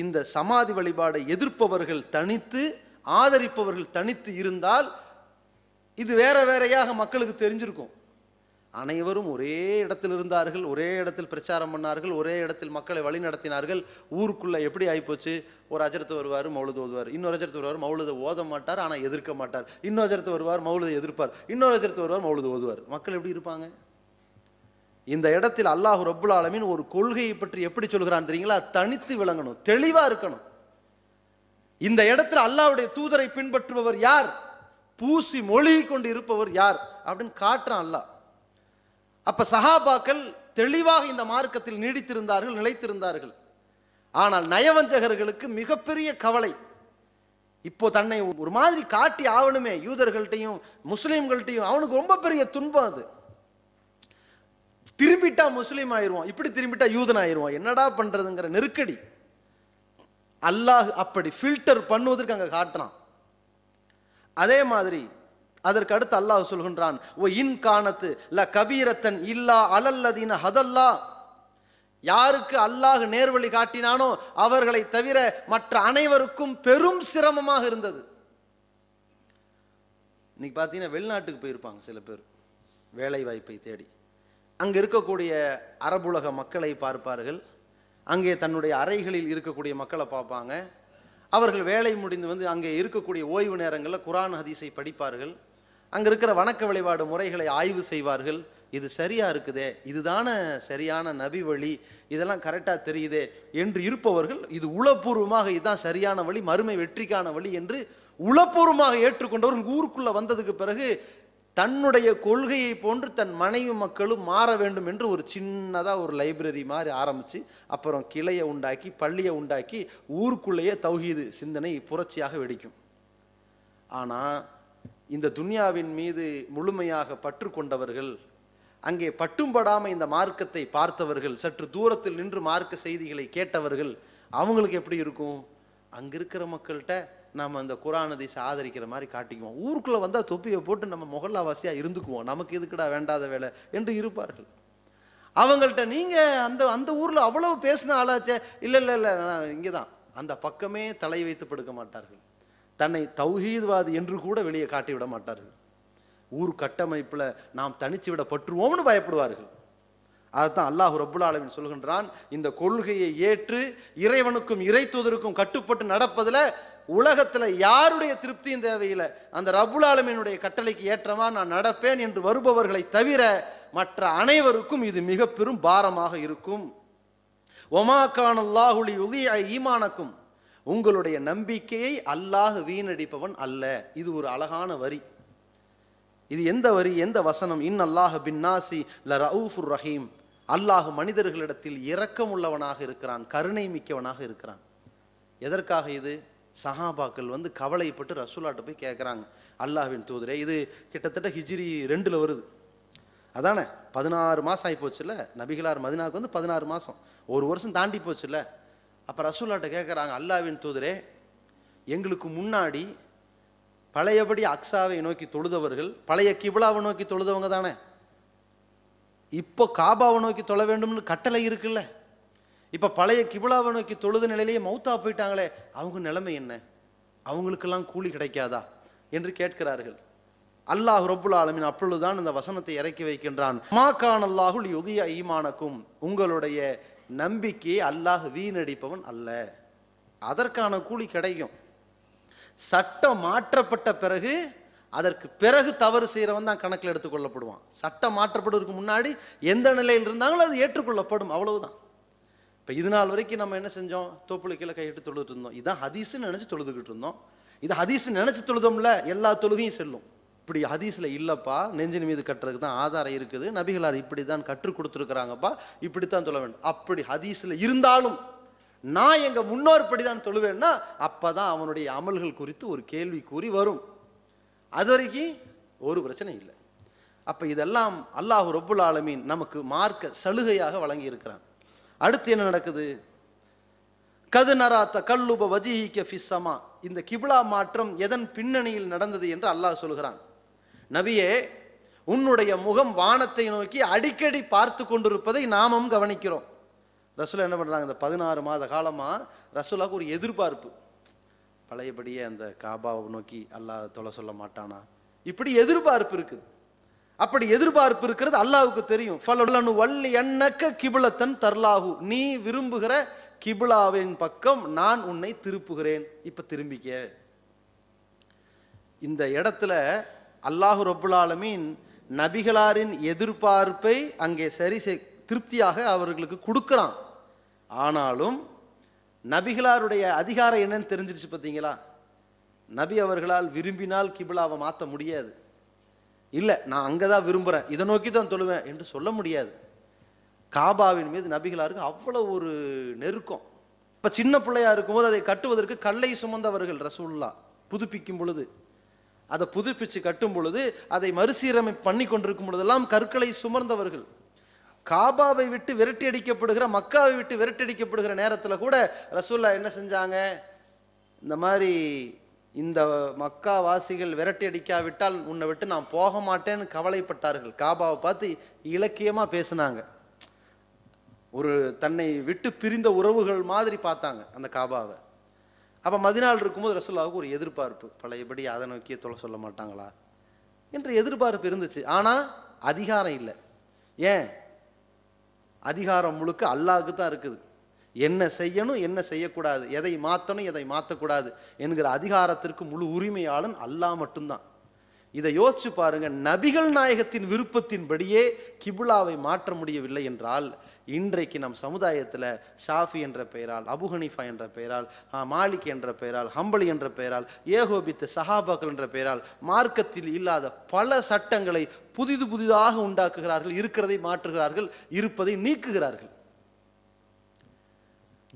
இந்த சமாதி வழிபாடை எதிர்ப்பவர்கள் தனித்து ஆதரிப்பவர்கள் தனித்து இருந்தால் இது வேற வேறையாக மக்களுக்கு தெரிஞ்சிருக்கும் அனைவரும் ஒரே இடத்தில் இருந்தார்கள் ஒரே இடத்தில் பிரச்சாரம் பண்ணார்கள் ஒரே இடத்தில் மக்களை வழி நடத்தினார்கள் ஊருக்குள்ளே எப்படி ஆகிப்போச்சு ஒரு அஜரத்து வருவார் மௌலுது ஓதுவார் இன்னொரு அஜரத்து வருவார் மௌலுதை ஓத மாட்டார் ஆனால் எதிர்க்க மாட்டார் இன்னொரு அஜரத்து வருவார் மௌலுதை எதிர்ப்பார் இன்னொரு அஜரத்து வருவார் மௌலுது ஓதுவார் மக்கள் எப்படி இருப்பாங்க இந்த இடத்தில் அல்லாஹு ரப்புல் ஆலமின் ஒரு கொள்கையை பற்றி எப்படி சொல்கிறான் தெரியுங்களா தனித்து விளங்கணும் தெளிவாக இருக்கணும் இந்த இடத்துல அல்லாவுடைய தூதரை பின்பற்றுபவர் யார் பூசி மொழி கொண்டு இருப்பவர் யார் அப்படின்னு காட்டுறான் அல்லாஹ் அப்ப சஹாபாக்கள் தெளிவாக இந்த மார்க்கத்தில் நீடித்திருந்தார்கள் நிலைத்திருந்தார்கள் ஆனால் நயவஞ்சகர்களுக்கு மிகப்பெரிய கவலை இப்போ தன்னை ஒரு மாதிரி காட்டி ஆகணுமே யூதர்கள்ட்டையும் முஸ்லீம்கள்ட்டையும் அவனுக்கு ரொம்ப பெரிய துன்பம் அது திரும்பிட்டா முஸ்லீம் ஆயிடுவான் இப்படி திரும்பிட்டா யூதன் ஆயிடுவான் என்னடா பண்றதுங்கிற நெருக்கடி அல்லாஹ் அப்படி ஃபில்டர் பண்ணுவதற்கு அங்கே காட்டுறான் அதே மாதிரி அதற்கு அடுத்து அல்லாஹ் சொல்கின்றான் ஓ இன் காணத்து ல கபீரத்தன் இல்லா அலல்லதீன ஹதல்லா யாருக்கு அல்லாஹ் நேர்வழி காட்டினானோ அவர்களை தவிர மற்ற அனைவருக்கும் பெரும் சிரமமாக இருந்தது இன்னைக்கு பார்த்தீங்கன்னா வெளிநாட்டுக்கு போயிருப்பாங்க சில பேர் வேலை வாய்ப்பை தேடி அங்கே இருக்கக்கூடிய அரபுலக மக்களை பார்ப்பார்கள் அங்கே தன்னுடைய அறைகளில் இருக்கக்கூடிய மக்களை பார்ப்பாங்க அவர்கள் வேலை முடிந்து வந்து அங்கே இருக்கக்கூடிய ஓய்வு நேரங்களில் குரான் ஹதீஸை படிப்பார்கள் அங்கே இருக்கிற வணக்க வழிபாடு முறைகளை ஆய்வு செய்வார்கள் இது சரியா இருக்குதே இதுதான சரியான நபி வழி இதெல்லாம் கரெக்டாக தெரியுதே என்று இருப்பவர்கள் இது உளப்பூர்வமாக இதுதான் சரியான வழி மறுமை வெற்றிக்கான வழி என்று உளப்பூர்வமாக ஏற்றுக்கொண்டவர்கள் ஊருக்குள்ளே வந்ததுக்கு பிறகு தன்னுடைய கொள்கையை போன்று தன் மனைவி மக்களும் மாற வேண்டும் என்று ஒரு சின்னதாக ஒரு லைப்ரரி மாதிரி ஆரம்பித்து அப்புறம் கிளையை உண்டாக்கி பள்ளியை உண்டாக்கி ஊருக்குள்ளேயே தௌஹீது சிந்தனை புரட்சியாக வெடிக்கும் ஆனால் இந்த துன்யாவின் மீது முழுமையாக பற்று கொண்டவர்கள் அங்கே பட்டும் படாமல் இந்த மார்க்கத்தை பார்த்தவர்கள் சற்று தூரத்தில் நின்று மார்க்க செய்திகளை கேட்டவர்கள் அவங்களுக்கு எப்படி இருக்கும் அங்கே இருக்கிற மக்கள்கிட்ட நாம் அந்த குரானதை ஆதரிக்கிற மாதிரி காட்டிக்குவோம் ஊருக்குள்ளே வந்தால் தொப்பியை போட்டு நம்ம முகல்லாவாசியாக இருந்துக்குவோம் நமக்கு எதுக்கடா வேண்டாத வேலை என்று இருப்பார்கள் அவங்கள்ட்ட நீங்கள் அந்த அந்த ஊரில் அவ்வளவு பேசின ஆளாச்சே இல்லை இல்லை இல்லை நான் இங்கே தான் அந்த பக்கமே தலை வைத்து படுக்க மாட்டார்கள் தன்னை தௌஹீத்வாதி என்று கூட வெளியே காட்டிவிட மாட்டார்கள் ஊர் கட்டமைப்பில் நாம் தனிச்சு பற்றுவோம்னு பயப்படுவார்கள் அதைத்தான் அல்லாஹு ரபுல் ஆலமின் சொல்கின்றான் இந்த கொள்கையை ஏற்று இறைவனுக்கும் தூதருக்கும் கட்டுப்பட்டு நடப்பதில் உலகத்தில் யாருடைய திருப்தியும் தேவையில்லை அந்த ரபுல் ஆலமினுடைய கட்டளைக்கு ஏற்றமா நான் நடப்பேன் என்று வருபவர்களை தவிர மற்ற அனைவருக்கும் இது மிக பெரும் பாரமாக இருக்கும் ஒமா அல்லாஹுலி உதி ஈமானக்கும் உங்களுடைய நம்பிக்கையை அல்லாஹ் வீணடிப்பவன் அல்ல இது ஒரு அழகான வரி இது எந்த வரி எந்த வசனம் இன் அல்லாஹ் பின்னாசி ல ரவுஃபுர் ரஹீம் அல்லாஹ் மனிதர்களிடத்தில் இரக்கம் உள்ளவனாக இருக்கிறான் கருணை மிக்கவனாக இருக்கிறான் எதற்காக இது சஹாபாக்கள் வந்து கவலைப்பட்டு ரசூலாட்ட போய் கேட்குறாங்க அல்லாஹ்வின் தூதரே இது கிட்டத்தட்ட ஹிஜ்ரி ரெண்டில் வருது அதானே பதினாறு மாதம் ஆகி போச்சுல்ல நபிகளார் மதினாவுக்கு வந்து பதினாறு மாதம் ஒரு வருஷம் தாண்டி போச்சுல்ல அப்போ ரசூல்லாட்ட கேட்குறாங்க அல்லாவின் தூதரே எங்களுக்கு முன்னாடி பழையபடி அக்ஸாவை நோக்கி தொழுதவர்கள் பழைய கிபிலாவை நோக்கி தொழுதவங்க தானே இப்போ காபாவை நோக்கி தொழ வேண்டும்னு கட்டளை இருக்குல்ல இப்போ பழைய கிபிலாவை நோக்கி தொழுத நிலையிலேயே மௌத்தா போயிட்டாங்களே அவங்க நிலைமை என்ன அவங்களுக்கெல்லாம் கூலி கிடைக்காதா என்று கேட்கிறார்கள் அல்லாஹ் ரொப்புல் ஆலமின் அப்பொழுதுதான் இந்த வசனத்தை இறக்கி வைக்கின்றான் மாக்கான் அல்லாஹுல் யுதிய ஈமானக்கும் உங்களுடைய நம்பிக்கையை அல்லாஹ் வீணடிப்பவன் அல்ல அதற்கான கூலி கிடைக்கும் சட்டம் மாற்றப்பட்ட பிறகு அதற்கு பிறகு தவறு செய்கிறவன் தான் கணக்கில் எடுத்துக்கொள்ளப்படுவான் சட்டம் மாற்றப்படுவதற்கு முன்னாடி எந்த நிலையில் இருந்தாங்களோ அது ஏற்றுக்கொள்ளப்படும் அவ்வளவுதான் இப்போ இது நாள் வரைக்கும் நம்ம என்ன செஞ்சோம் தோப்புளி கீழே கையிட்டு தொழுதுட்டு இருந்தோம் இதான் ஹதீஸ்ன்னு நினச்சி தொழுதுகிட்டு இருந்தோம் இது ஹதீஸ் நினச்சி தொழுதோம்ல எல்லா தொழுகையும் செல்லும் இப்படி ஹதீஸில் இல்லைப்பா நெஞ்சின் மீது கட்டுறதுக்கு தான் ஆதாரம் இருக்குது நபிகளார் இப்படி தான் கற்றுக் கொடுத்துருக்குறாங்கப்பா இப்படி தான் சொல்ல வேண்டும் அப்படி ஹதீஸில் இருந்தாலும் நான் எங்கள் முன்னோர்படி தான் சொல்லுவேன்னா அப்போ தான் அவனுடைய அமல்கள் குறித்து ஒரு கேள்வி கூறி வரும் அது வரைக்கும் ஒரு பிரச்சனை இல்லை அப்போ இதெல்லாம் அல்லாஹு ரொப்புல் ஆலமீன் நமக்கு மார்க்க சலுகையாக வழங்கியிருக்கிறான் அடுத்து என்ன நடக்குது கது நராத்த கல்லுப வஜிஹிக்க ஃபிஸ்ஸமா இந்த கிபிலா மாற்றம் எதன் பின்னணியில் நடந்தது என்று அல்லாஹ் சொல்கிறான் நபியே உன்னுடைய முகம் வானத்தை நோக்கி அடிக்கடி பார்த்து கொண்டிருப்பதை நாமும் கவனிக்கிறோம் ரசூலா என்ன பண்ணுறாங்க இந்த பதினாறு மாத காலமாக ரசூலாவுக்கு ஒரு எதிர்பார்ப்பு பழையபடியே அந்த காபாவை நோக்கி அல்லாஹ் தொலை சொல்ல மாட்டானா இப்படி எதிர்பார்ப்பு இருக்குது அப்படி எதிர்பார்ப்பு இருக்கிறது அல்லாவுக்கு தெரியும் ஃபலனு எண்ணக்க கிபிலத்தன் தர்லாகு நீ விரும்புகிற கிபிளாவின் பக்கம் நான் உன்னை திருப்புகிறேன் இப்போ திரும்பிக்க இந்த இடத்துல அல்லாஹு ரபுல்லாலமீன் நபிகளாரின் எதிர்பார்ப்பை அங்கே சரி செய் திருப்தியாக அவர்களுக்கு கொடுக்குறான் ஆனாலும் நபிகளாருடைய அதிகாரம் என்னன்னு தெரிஞ்சிருச்சு பார்த்தீங்களா நபி அவர்களால் விரும்பினால் கிபிலாவை மாற்ற முடியாது இல்லை நான் அங்கே தான் விரும்புகிறேன் இதை நோக்கி தான் தொழுவேன் என்று சொல்ல முடியாது காபாவின் மீது நபிகளாருக்கு அவ்வளோ ஒரு நெருக்கம் இப்போ சின்ன பிள்ளையாக இருக்கும்போது அதை கட்டுவதற்கு கல்லை சுமந்தவர்கள் ரசூல்லா புதுப்பிக்கும் பொழுது அதை புதுப்பித்து கட்டும் பொழுது அதை மறுசீரமை பண்ணி கொண்டிருக்கும் பொழுதெல்லாம் கற்களை சுமர்ந்தவர்கள் காபாவை விட்டு விரட்டி அடிக்கப்படுகிற மக்காவை விட்டு விரட்டி அடிக்கப்படுகிற நேரத்தில் கூட ரசூல்லா என்ன செஞ்சாங்க இந்த மாதிரி இந்த மக்கா வாசிகள் விரட்டி அடிக்காவிட்டால் உன்னை விட்டு நான் போக மாட்டேன்னு கவலைப்பட்டார்கள் காபாவை பார்த்து இலக்கியமாக பேசினாங்க ஒரு தன்னை விட்டு பிரிந்த உறவுகள் மாதிரி பார்த்தாங்க அந்த காபாவை அப்போ மதிநாள் இருக்கும்போது ரசுல்லாவுக்கு ஒரு எதிர்பார்ப்பு பழையபடி அதை நோக்கிய தொலை சொல்ல மாட்டாங்களா என்ற எதிர்பார்ப்பு இருந்துச்சு ஆனால் அதிகாரம் இல்லை ஏன் அதிகாரம் முழுக்க அல்லாவுக்கு தான் இருக்குது என்ன செய்யணும் என்ன செய்யக்கூடாது எதை மாற்றணும் எதை மாற்றக்கூடாது என்கிற அதிகாரத்திற்கு முழு உரிமையாளன் அல்லா மட்டும்தான் இதை யோசிச்சு பாருங்க நபிகள் நாயகத்தின் விருப்பத்தின்படியே கிபுலாவை மாற்ற முடியவில்லை என்றால் இன்றைக்கு நம் சமுதாயத்தில் ஷாஃபி என்ற பெயரால் அபுஹனிஃபா என்ற பெயரால் மாலிக் என்ற பெயரால் ஹம்பளி என்ற பெயரால் ஏகோபித்த சஹாபாக்கள் என்ற பெயரால் மார்க்கத்தில் இல்லாத பல சட்டங்களை புதிது புதிதாக உண்டாக்குகிறார்கள் இருக்கிறதை மாற்றுகிறார்கள் இருப்பதை நீக்குகிறார்கள்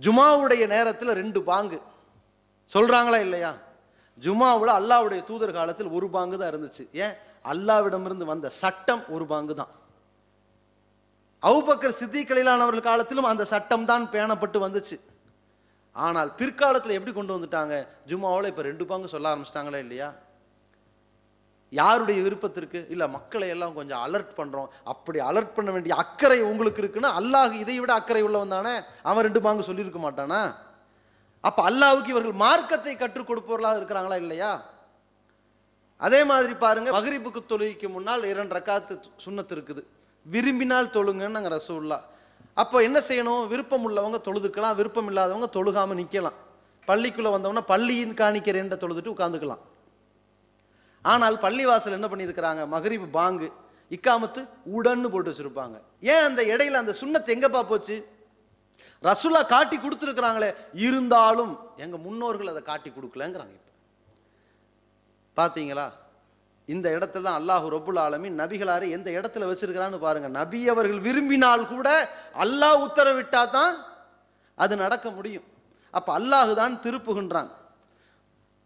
ஜுமாவுடைய நேரத்தில் ரெண்டு பாங்கு சொல்கிறாங்களா இல்லையா ஜுமாவில் அல்லாவுடைய தூதர் காலத்தில் ஒரு பாங்கு தான் இருந்துச்சு ஏன் அல்லாவிடமிருந்து வந்த சட்டம் ஒரு பாங்கு தான் அவுபக்கர் சித்திக்கலையிலானவர்கள் காலத்திலும் அந்த சட்டம் தான் பேணப்பட்டு வந்துச்சு ஆனால் பிற்காலத்தில் எப்படி கொண்டு வந்துட்டாங்க ஜும்மாவில் இப்போ ரெண்டு பங்கு சொல்ல ஆரம்பிச்சிட்டாங்களே இல்லையா யாருடைய விருப்பத்திற்கு இல்லை மக்களை எல்லாம் கொஞ்சம் அலர்ட் பண்ணுறோம் அப்படி அலர்ட் பண்ண வேண்டிய அக்கறை உங்களுக்கு இருக்குன்னா அல்லாஹ் இதை விட அக்கறை உள்ளவன் தானே அவன் ரெண்டு பாங்கு சொல்லியிருக்க மாட்டானா அப்போ அல்லாவுக்கு இவர்கள் மார்க்கத்தை கற்றுக் கொடுப்பவர்களாக இருக்கிறாங்களா இல்லையா அதே மாதிரி பாருங்க மகரிப்புக்கு தொழுகிக்கு முன்னால் இரண்டு ரக்காத்து சுண்ணத்து இருக்குது விரும்பினால் தொழுங்கன்னு நாங்கள் ரசூல்லா அப்போ என்ன செய்யணும் விருப்பம் உள்ளவங்க தொழுதுக்கலாம் விருப்பம் இல்லாதவங்க தொழுகாமல் நிற்கலாம் பள்ளிக்குள்ளே வந்தவங்க பள்ளியின் காணிக்கிறேன்ற தொழுதுட்டு உட்காந்துக்கலாம் ஆனால் பள்ளிவாசல் என்ன பண்ணியிருக்கிறாங்க மகரிபு பாங்கு இக்காமத்து உடன்னு போட்டு வச்சுருப்பாங்க ஏன் அந்த இடையில அந்த சுண்ணத்தை எங்கப்பா போச்சு ரசுல்லா காட்டி கொடுத்துருக்குறாங்களே இருந்தாலும் எங்கள் முன்னோர்கள் அதை காட்டி கொடுக்கலங்கிறாங்க இப்போ பார்த்தீங்களா இந்த இடத்துல தான் அல்லாஹு ரபுல் ஆலமி நபிகளாரை எந்த இடத்துல வச்சிருக்கிறான்னு பாருங்க நபி அவர்கள் விரும்பினால் கூட அல்லாஹ் உத்தரவிட்டா தான் அது நடக்க முடியும் அப்போ அல்லாஹு தான் திருப்புகின்றான்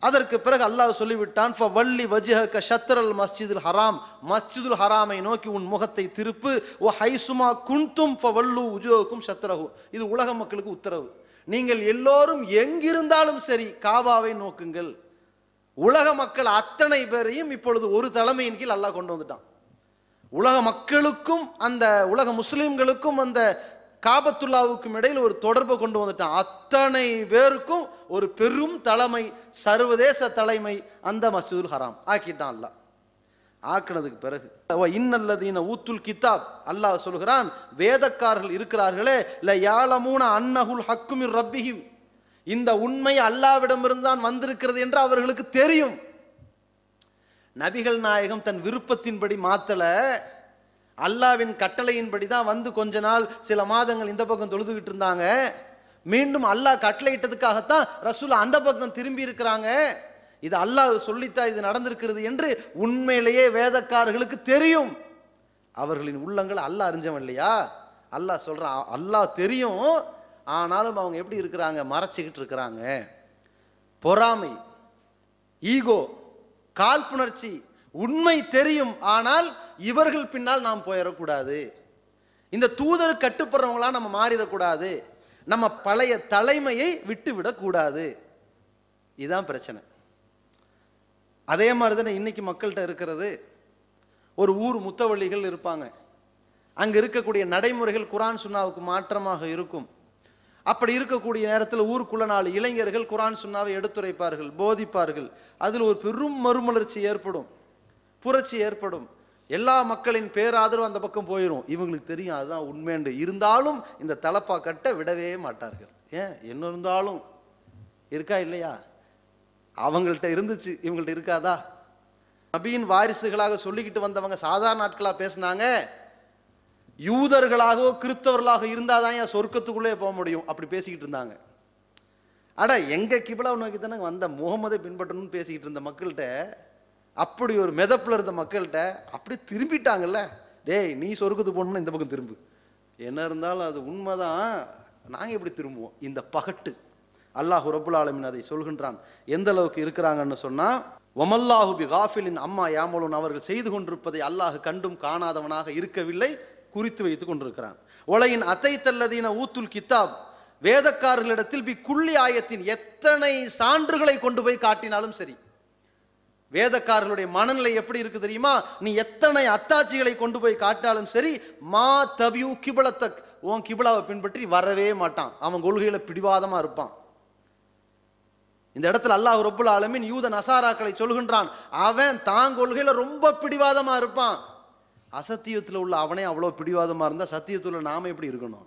அதற்கு பிறகு அல்லாஹ் சொல்லிவிட்டான் ஃப வள்ளி வஜிஹக ஷத்ரல் மஸ்ஜிதுல் ஹராம் மஸ்ஜிதுல் ஹராமை நோக்கி உன் முகத்தை திருப்பு ஓ ஹைசுமா குண்டும் ஃப வல்லு உஜோக்கும் ஷத்ரஹு இது உலக மக்களுக்கு உத்தரவு நீங்கள் எல்லோரும் எங்கிருந்தாலும் சரி காபாவை நோக்குங்கள் உலக மக்கள் அத்தனை பேரையும் இப்பொழுது ஒரு தலைமையின் கீழ் அல்லாஹ் கொண்டு வந்துட்டான் உலக மக்களுக்கும் அந்த உலக முஸ்லீம்களுக்கும் அந்த காபத்துல்லாவுக்கும் இடையில் ஒரு தொடர்பை கொண்டு வந்துட்டான் அத்தனை பேருக்கும் ஒரு பெரும் தலைமை சர்வதேச தலைமை அந்த மசூதுல் ஹராம் ஆக்கிட்டான் அல்லாஹ் ஆக்கினதுக்கு பிறகு இன்னல்லதீன ஊத்துல் கித்தாப் அல்லாஹ் சொல்கிறான் வேதக்காரர்கள் இருக்கிறார்களே இல்லை யாழமூன அன்னஹுல் ஹக்குமிர் ரப்பிஹிம் இந்த உண்மை அல்லாவிடமிருந்தான் வந்திருக்கிறது என்று அவர்களுக்கு தெரியும் நபிகள் நாயகம் தன் விருப்பத்தின்படி மாத்தலை அல்லாவின் கட்டளையின்படி தான் வந்து கொஞ்ச நாள் சில மாதங்கள் இந்த பக்கம் தொழுதுகிட்டு இருந்தாங்க மீண்டும் அல்லாஹ் கட்டளையிட்டதுக்காகத்தான் ரசூல் அந்த பக்கம் திரும்பி இருக்கிறாங்க இது அல்லாஹ் சொல்லித்தான் இது நடந்திருக்கிறது என்று உண்மையிலேயே வேதக்காரர்களுக்கு தெரியும் அவர்களின் உள்ளங்கள் அல்லாஹ் அறிஞ்சவன் இல்லையா அல்லாஹ் சொல்றான் அல்லாஹ் தெரியும் ஆனாலும் அவங்க எப்படி இருக்கிறாங்க மறைச்சிக்கிட்டு இருக்கிறாங்க பொறாமை ஈகோ காழ்ப்புணர்ச்சி உண்மை தெரியும் ஆனால் இவர்கள் பின்னால் நாம் போயிடக்கூடாது இந்த தூதர் கட்டுப்படுறவங்களா நம்ம மாறிடக்கூடாது நம்ம பழைய தலைமையை விட்டுவிடக்கூடாது இதுதான் பிரச்சனை அதே மாதிரி தானே இன்னைக்கு மக்கள்கிட்ட இருக்கிறது ஒரு ஊர் முத்தவள்ளிகள் இருப்பாங்க அங்கே இருக்கக்கூடிய நடைமுறைகள் குரான் சுண்ணாவுக்கு மாற்றமாக இருக்கும் அப்படி இருக்கக்கூடிய நேரத்தில் ஊருக்குள்ள நாலு இளைஞர்கள் குரான் சுன்னாவை எடுத்துரைப்பார்கள் போதிப்பார்கள் அதில் ஒரு பெரும் மறுமலர்ச்சி ஏற்படும் புரட்சி ஏற்படும் எல்லா மக்களின் பேராதரவு அந்த பக்கம் போயிடும் இவங்களுக்கு தெரியும் அதுதான் உண்மைண்டு இருந்தாலும் இந்த தலப்பா கட்ட விடவே மாட்டார்கள் ஏன் என்ன இருந்தாலும் இருக்கா இல்லையா அவங்கள்ட்ட இருந்துச்சு இவங்கள்ட்ட இருக்காதா நபியின் வாரிசுகளாக சொல்லிக்கிட்டு வந்தவங்க சாதாரண நாட்களாக பேசினாங்க யூதர்களாகவோ கிறிஸ்தவர்களாக இருந்தால் தான் ஏன் சொர்க்கத்துக்குள்ளே போக முடியும் அப்படி பேசிக்கிட்டு இருந்தாங்க அடா எங்கள் கிபிலாவை நோக்கி தானே வந்த முகமதை பின்பற்றணும்னு பேசிக்கிட்டு இருந்த மக்கள்கிட்ட அப்படி ஒரு மெதப்பில் இருந்த மக்கள்கிட்ட அப்படி திரும்பிட்டாங்கல்ல டேய் நீ சொர்க்கத்துக்கு போகணும்னா இந்த பக்கம் திரும்பு என்ன இருந்தாலும் அது உண்மைதான் நாங்கள் எப்படி திரும்புவோம் இந்த பகட்டு அல்லாஹு ரபுல் ஆலமின் அதை சொல்கின்றான் எந்த அளவுக்கு இருக்கிறாங்கன்னு சொன்னால் ஒமல்லாஹுபி பி காஃபிலின் அம்மா யாமலூன் அவர்கள் செய்து கொண்டிருப்பதை அல்லாஹ் கண்டும் காணாதவனாக இருக்கவில்லை குறித்து வைத்து கொண்டிருக்கிறான் உலகின் அத்தைத்தல்லதீன ஊத்துல் கித்தாப் வேதக்காரர்களிடத்தில் பி குள்ளி ஆயத்தின் எத்தனை சான்றுகளை கொண்டு போய் காட்டினாலும் சரி வேதக்காரர்களுடைய மனநிலை எப்படி இருக்கு தெரியுமா நீ எத்தனை அத்தாட்சிகளை கொண்டு போய் காட்டினாலும் சரி மா தவியூ கிபலத்தக் உன் கிபிலாவை பின்பற்றி வரவே மாட்டான் அவன் கொள்கையில பிடிவாதமா இருப்பான் இந்த இடத்துல அல்லாஹ் ரொப்புல் ஆலமின் யூத நசாராக்களை சொல்கின்றான் அவன் தான் கொள்கையில ரொம்ப பிடிவாதமா இருப்பான் அசத்தியத்தில் உள்ள அவனே அவ்வளோ பிடிவாதமாக இருந்தால் சத்தியத்தில் உள்ள நாம் எப்படி இருக்கணும்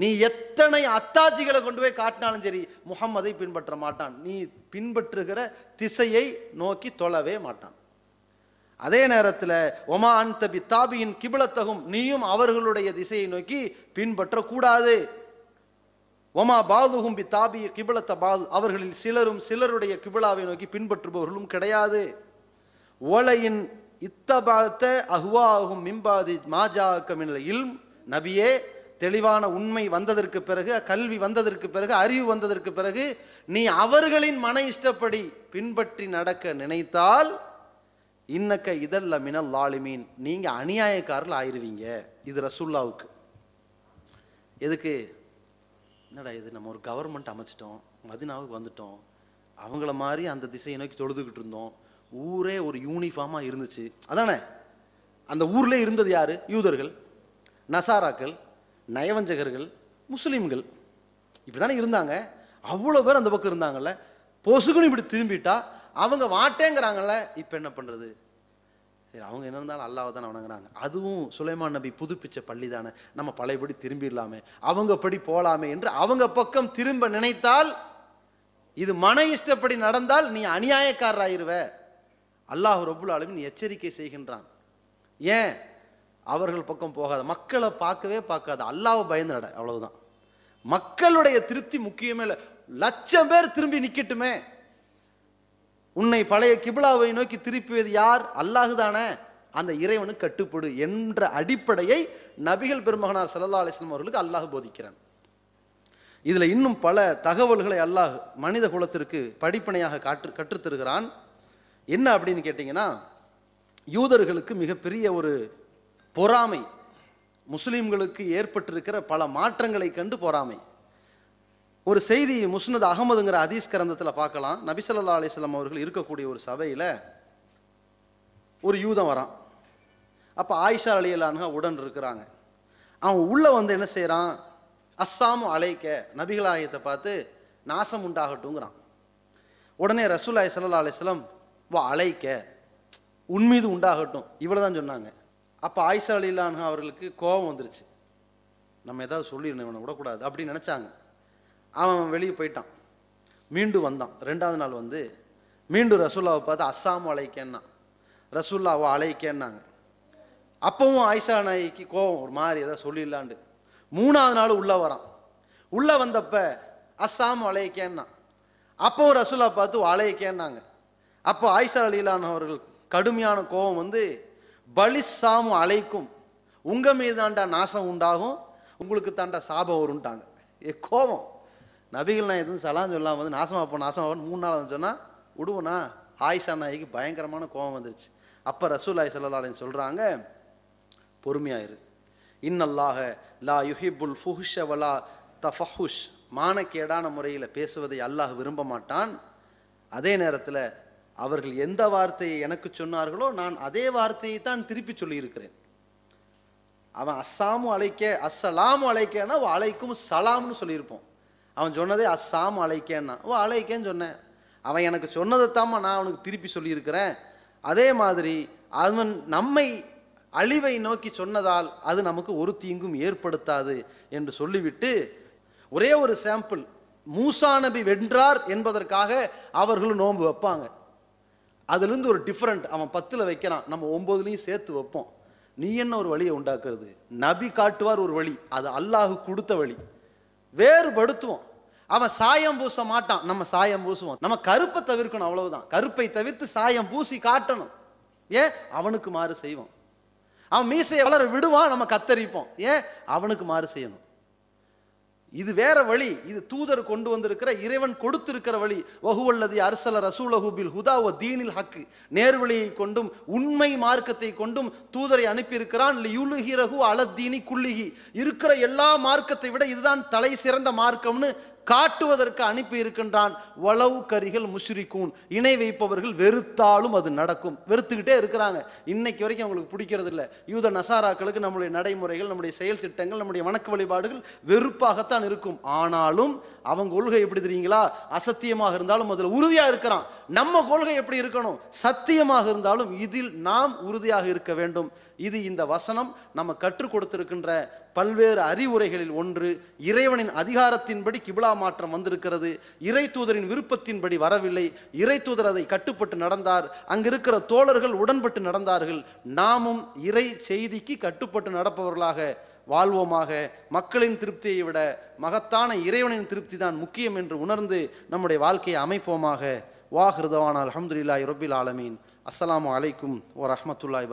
நீ எத்தனை அத்தாட்சிகளை கொண்டு போய் காட்டினாலும் சரி முகம்மதை பின்பற்ற மாட்டான் நீ பின்பற்றுகிற திசையை நோக்கி தொழவே மாட்டான் அதே நேரத்தில் ஒமா அந்த பித்தாபியின் கிபிலத்தகும் நீயும் அவர்களுடைய திசையை நோக்கி பின்பற்றக்கூடாது ஒமா பாதுகும் பித்தாபி கிபிலத்த பாது அவர்களில் சிலரும் சிலருடைய கிபிலாவை நோக்கி பின்பற்றுபவர்களும் கிடையாது ஓலையின் இத்தபாத்த அஹ்வாகும் மிம்பாதி மாஜாக்க இல் நபியே தெளிவான உண்மை வந்ததற்கு பிறகு கல்வி வந்ததற்கு பிறகு அறிவு வந்ததற்கு பிறகு நீ அவர்களின் மன இஷ்டப்படி பின்பற்றி நடக்க நினைத்தால் இன்னக்க இதல்ல மினல் லாலிமீன் நீங்கள் அநியாயக்காரர்கள் ஆயிடுவீங்க இது ரசுல்லாவுக்கு எதுக்கு என்னடா இது நம்ம ஒரு கவர்மெண்ட் அமைச்சிட்டோம் மதினாவுக்கு வந்துட்டோம் அவங்கள மாதிரி அந்த திசையை நோக்கி தொழுதுகிட்டு இருந்தோம் ஊரே ஒரு யூனிஃபார்மாக இருந்துச்சு அதானே அந்த ஊரில் இருந்தது யார் யூதர்கள் நசாராக்கள் நயவஞ்சகர்கள் முஸ்லீம்கள் இப்படி தானே இருந்தாங்க அவ்வளோ பேர் அந்த பக்கம் இருந்தாங்கல்ல பொசுக்குன்னு இப்படி திரும்பிட்டா அவங்க வாட்டேங்கிறாங்கல்ல இப்போ என்ன பண்ணுறது சரி அவங்க என்ன இருந்தாலும் அல்லாவை தான் வணங்குறாங்க அதுவும் சுலைமான் நபி புதுப்பிச்ச பள்ளி தானே நம்ம பழையபடி திரும்பிடலாமே அவங்க படி போகலாமே என்று அவங்க பக்கம் திரும்ப நினைத்தால் இது மன இஷ்டப்படி நடந்தால் நீ அநியாயக்காரராயிருவே அல்லாஹ் ரபுல் ஆலமின் எச்சரிக்கை செய்கின்றான் ஏன் அவர்கள் பக்கம் போகாத மக்களை பார்க்கவே பார்க்காத அல்லாவை பயந்து நட அவ்வளவுதான் மக்களுடைய திருப்தி முக்கியமே இல்லை லட்சம் பேர் திரும்பி நிற்கட்டுமே உன்னை பழைய கிபிலாவை நோக்கி திருப்பியது யார் அல்லாஹு தானே அந்த இறைவனு கட்டுப்படு என்ற அடிப்படையை நபிகள் பெருமகனார் சல்லா அலிஸ்லாம் அவர்களுக்கு அல்லாஹ் போதிக்கிறான் இதில் இன்னும் பல தகவல்களை அல்லாஹ் மனித குலத்திற்கு படிப்பனையாக காற்று கற்றுத்தருகிறான் என்ன அப்படின்னு கேட்டிங்கன்னா யூதர்களுக்கு மிகப்பெரிய ஒரு பொறாமை முஸ்லீம்களுக்கு ஏற்பட்டிருக்கிற பல மாற்றங்களை கண்டு பொறாமை ஒரு செய்தி முஸ்னத் அகமதுங்கிற அதீஸ் கரந்தத்தில் பார்க்கலாம் நபிசல்லா அலிஸ்லாம் அவர்கள் இருக்கக்கூடிய ஒரு சபையில் ஒரு யூதம் வரான் அப்போ ஆயிஷா அலியலானுங்க உடன் இருக்கிறாங்க அவன் உள்ளே வந்து என்ன செய்கிறான் அஸ்ஸாமும் அலைக்க நபிகளாயத்தை பார்த்து நாசம் உண்டாகட்டுங்கிறான் உடனே அலி சல்லா அலிஸ்லம் வா அழைக்க உன்மீது உண்டாகட்டும் இவ்வளோ தான் சொன்னாங்க அப்போ ஆயிஷா அலிலான்ஹா அவர்களுக்கு கோபம் வந்துருச்சு நம்ம ஏதாவது சொல்லிடணும் இவனை விடக்கூடாது அப்படின்னு நினச்சாங்க அவன் வெளியே போயிட்டான் மீண்டும் வந்தான் ரெண்டாவது நாள் வந்து மீண்டும் ரசூல்லாவை பார்த்து அஸ்ஸாம் அழைக்கேன்னா ரசூல்லாவை அழைக்கேன்னாங்க அப்பவும் ஆயிஷா நாய்க்கு கோவம் ஒரு மாதிரி ஏதாவது சொல்லிடலான் மூணாவது நாள் உள்ளே வரான் உள்ளே வந்தப்ப அஸ்ஸாம் அழைக்கேன்னா அப்பவும் ரசூலா பார்த்து அழைக்கேன்னாங்க அப்போ ஆயிஷா அலிலான் அவர்கள் கடுமையான கோபம் வந்து பலிசாமும் அழைக்கும் உங்கள் மீது தாண்டா நாசம் உண்டாகும் உங்களுக்கு தாண்டா சாபம் வரும்ட்டாங்க ஏ கோபம் நபிகள் நான் எதுவும் சலாம் சொல்லாமல் வந்து அப்போ நாசம் நாசமாக மூணு நாள் சொன்னால் விடுவோண்ணா ஆயிஷா நாய்க்கு பயங்கரமான கோபம் வந்துருச்சு அப்போ ரசூல் ஆய் சல்லாலின்னு சொல்கிறாங்க பொறுமையாயிரு இன்னல்லாக லா யுஹிபுல் ஃபுஹுஷ வலா தஃபஹுஷ் மானக்கேடான முறையில் பேசுவதை அல்லாஹ் விரும்ப மாட்டான் அதே நேரத்தில் அவர்கள் எந்த வார்த்தையை எனக்கு சொன்னார்களோ நான் அதே வார்த்தையை தான் திருப்பி சொல்லியிருக்கிறேன் அவன் அஸ்ஸாமும் அழைக்க அஸ்ஸலாமும் அழைக்கன்னா ஓ அழைக்கும் சலாம்னு சொல்லியிருப்போம் அவன் சொன்னதே அஸ்ஸாம் அழைக்கன்னா ஓ அழைக்கேன்னு சொன்னேன் அவன் எனக்கு சொன்னதைத்தாம்மா நான் அவனுக்கு திருப்பி சொல்லியிருக்கிறேன் அதே மாதிரி அவன் நம்மை அழிவை நோக்கி சொன்னதால் அது நமக்கு ஒரு தீங்கும் ஏற்படுத்தாது என்று சொல்லிவிட்டு ஒரே ஒரு சாம்பிள் மூசா நபி வென்றார் என்பதற்காக அவர்களும் நோன்பு வைப்பாங்க அதுலேருந்து ஒரு டிஃப்ரெண்ட் அவன் பத்தில் வைக்கிறான் நம்ம ஒம்போதுலேயும் சேர்த்து வைப்போம் நீ என்ன ஒரு வழியை உண்டாக்குறது நபி காட்டுவார் ஒரு வழி அது அல்லாஹு கொடுத்த வழி வேறுபடுத்துவோம் அவன் சாயம் பூச மாட்டான் நம்ம சாயம் பூசுவோம் நம்ம கருப்பை தவிர்க்கணும் அவ்வளவுதான் கருப்பை தவிர்த்து சாயம் பூசி காட்டணும் ஏன் அவனுக்கு மாறு செய்வோம் அவன் மீசையை வளர விடுவான் நம்ம கத்தரிப்போம் ஏன் அவனுக்கு மாறு செய்யணும் இது வேற வழி இது தூதர் கொண்டு வந்திருக்கிற இறைவன் கொடுத்திருக்கிற வழி வகுவல்லதி அரசல ரசூலஹூபில் ஓ தீனில் ஹக்கு நேர்வழியை கொண்டும் உண்மை மார்க்கத்தை கொண்டும் தூதரை அனுப்பியிருக்கிறான் யுலுஹி ரகு அலத்தீனி குல்லிஹி இருக்கிற எல்லா மார்க்கத்தை விட இதுதான் தலை சிறந்த மார்க்கம்னு காட்டுவதற்கு அனுப்பி இருக்கின்றான் வளவு கரிகள் முஷ்ரிக்கூன் இணை வைப்பவர்கள் வெறுத்தாலும் அது நடக்கும் வெறுத்துக்கிட்டே இருக்கிறாங்க இன்னைக்கு வரைக்கும் அவங்களுக்கு பிடிக்கிறது இல்லை யூத நசாராக்களுக்கு நம்முடைய நடைமுறைகள் நம்முடைய செயல் திட்டங்கள் நம்முடைய வணக்க வழிபாடுகள் வெறுப்பாகத்தான் இருக்கும் ஆனாலும் அவங்க கொள்கை எப்படி தெரியுங்களா அசத்தியமாக இருந்தாலும் அதில் உறுதியாக இருக்கிறான் நம்ம கொள்கை எப்படி இருக்கணும் சத்தியமாக இருந்தாலும் இதில் நாம் உறுதியாக இருக்க வேண்டும் இது இந்த வசனம் நம்ம கற்றுக் கொடுத்திருக்கின்ற பல்வேறு அறிவுரைகளில் ஒன்று இறைவனின் அதிகாரத்தின்படி கிபிலா மாற்றம் வந்திருக்கிறது இறை தூதரின் விருப்பத்தின்படி வரவில்லை இறை தூதர் அதை கட்டுப்பட்டு நடந்தார் அங்கிருக்கிற தோழர்கள் உடன்பட்டு நடந்தார்கள் நாமும் இறை செய்திக்கு கட்டுப்பட்டு நடப்பவர்களாக வாழ்வோமாக மக்களின் திருப்தியை விட மகத்தான இறைவனின் திருப்தி தான் முக்கியம் என்று உணர்ந்து நம்முடைய வாழ்க்கையை அமைப்போமாக வாஹிருதவான் அலமதுல்லாய் இரபில் ஆலமீன் அஸ்லாம் அலைக்கும் ஓர் அஹமத்துல்லாய்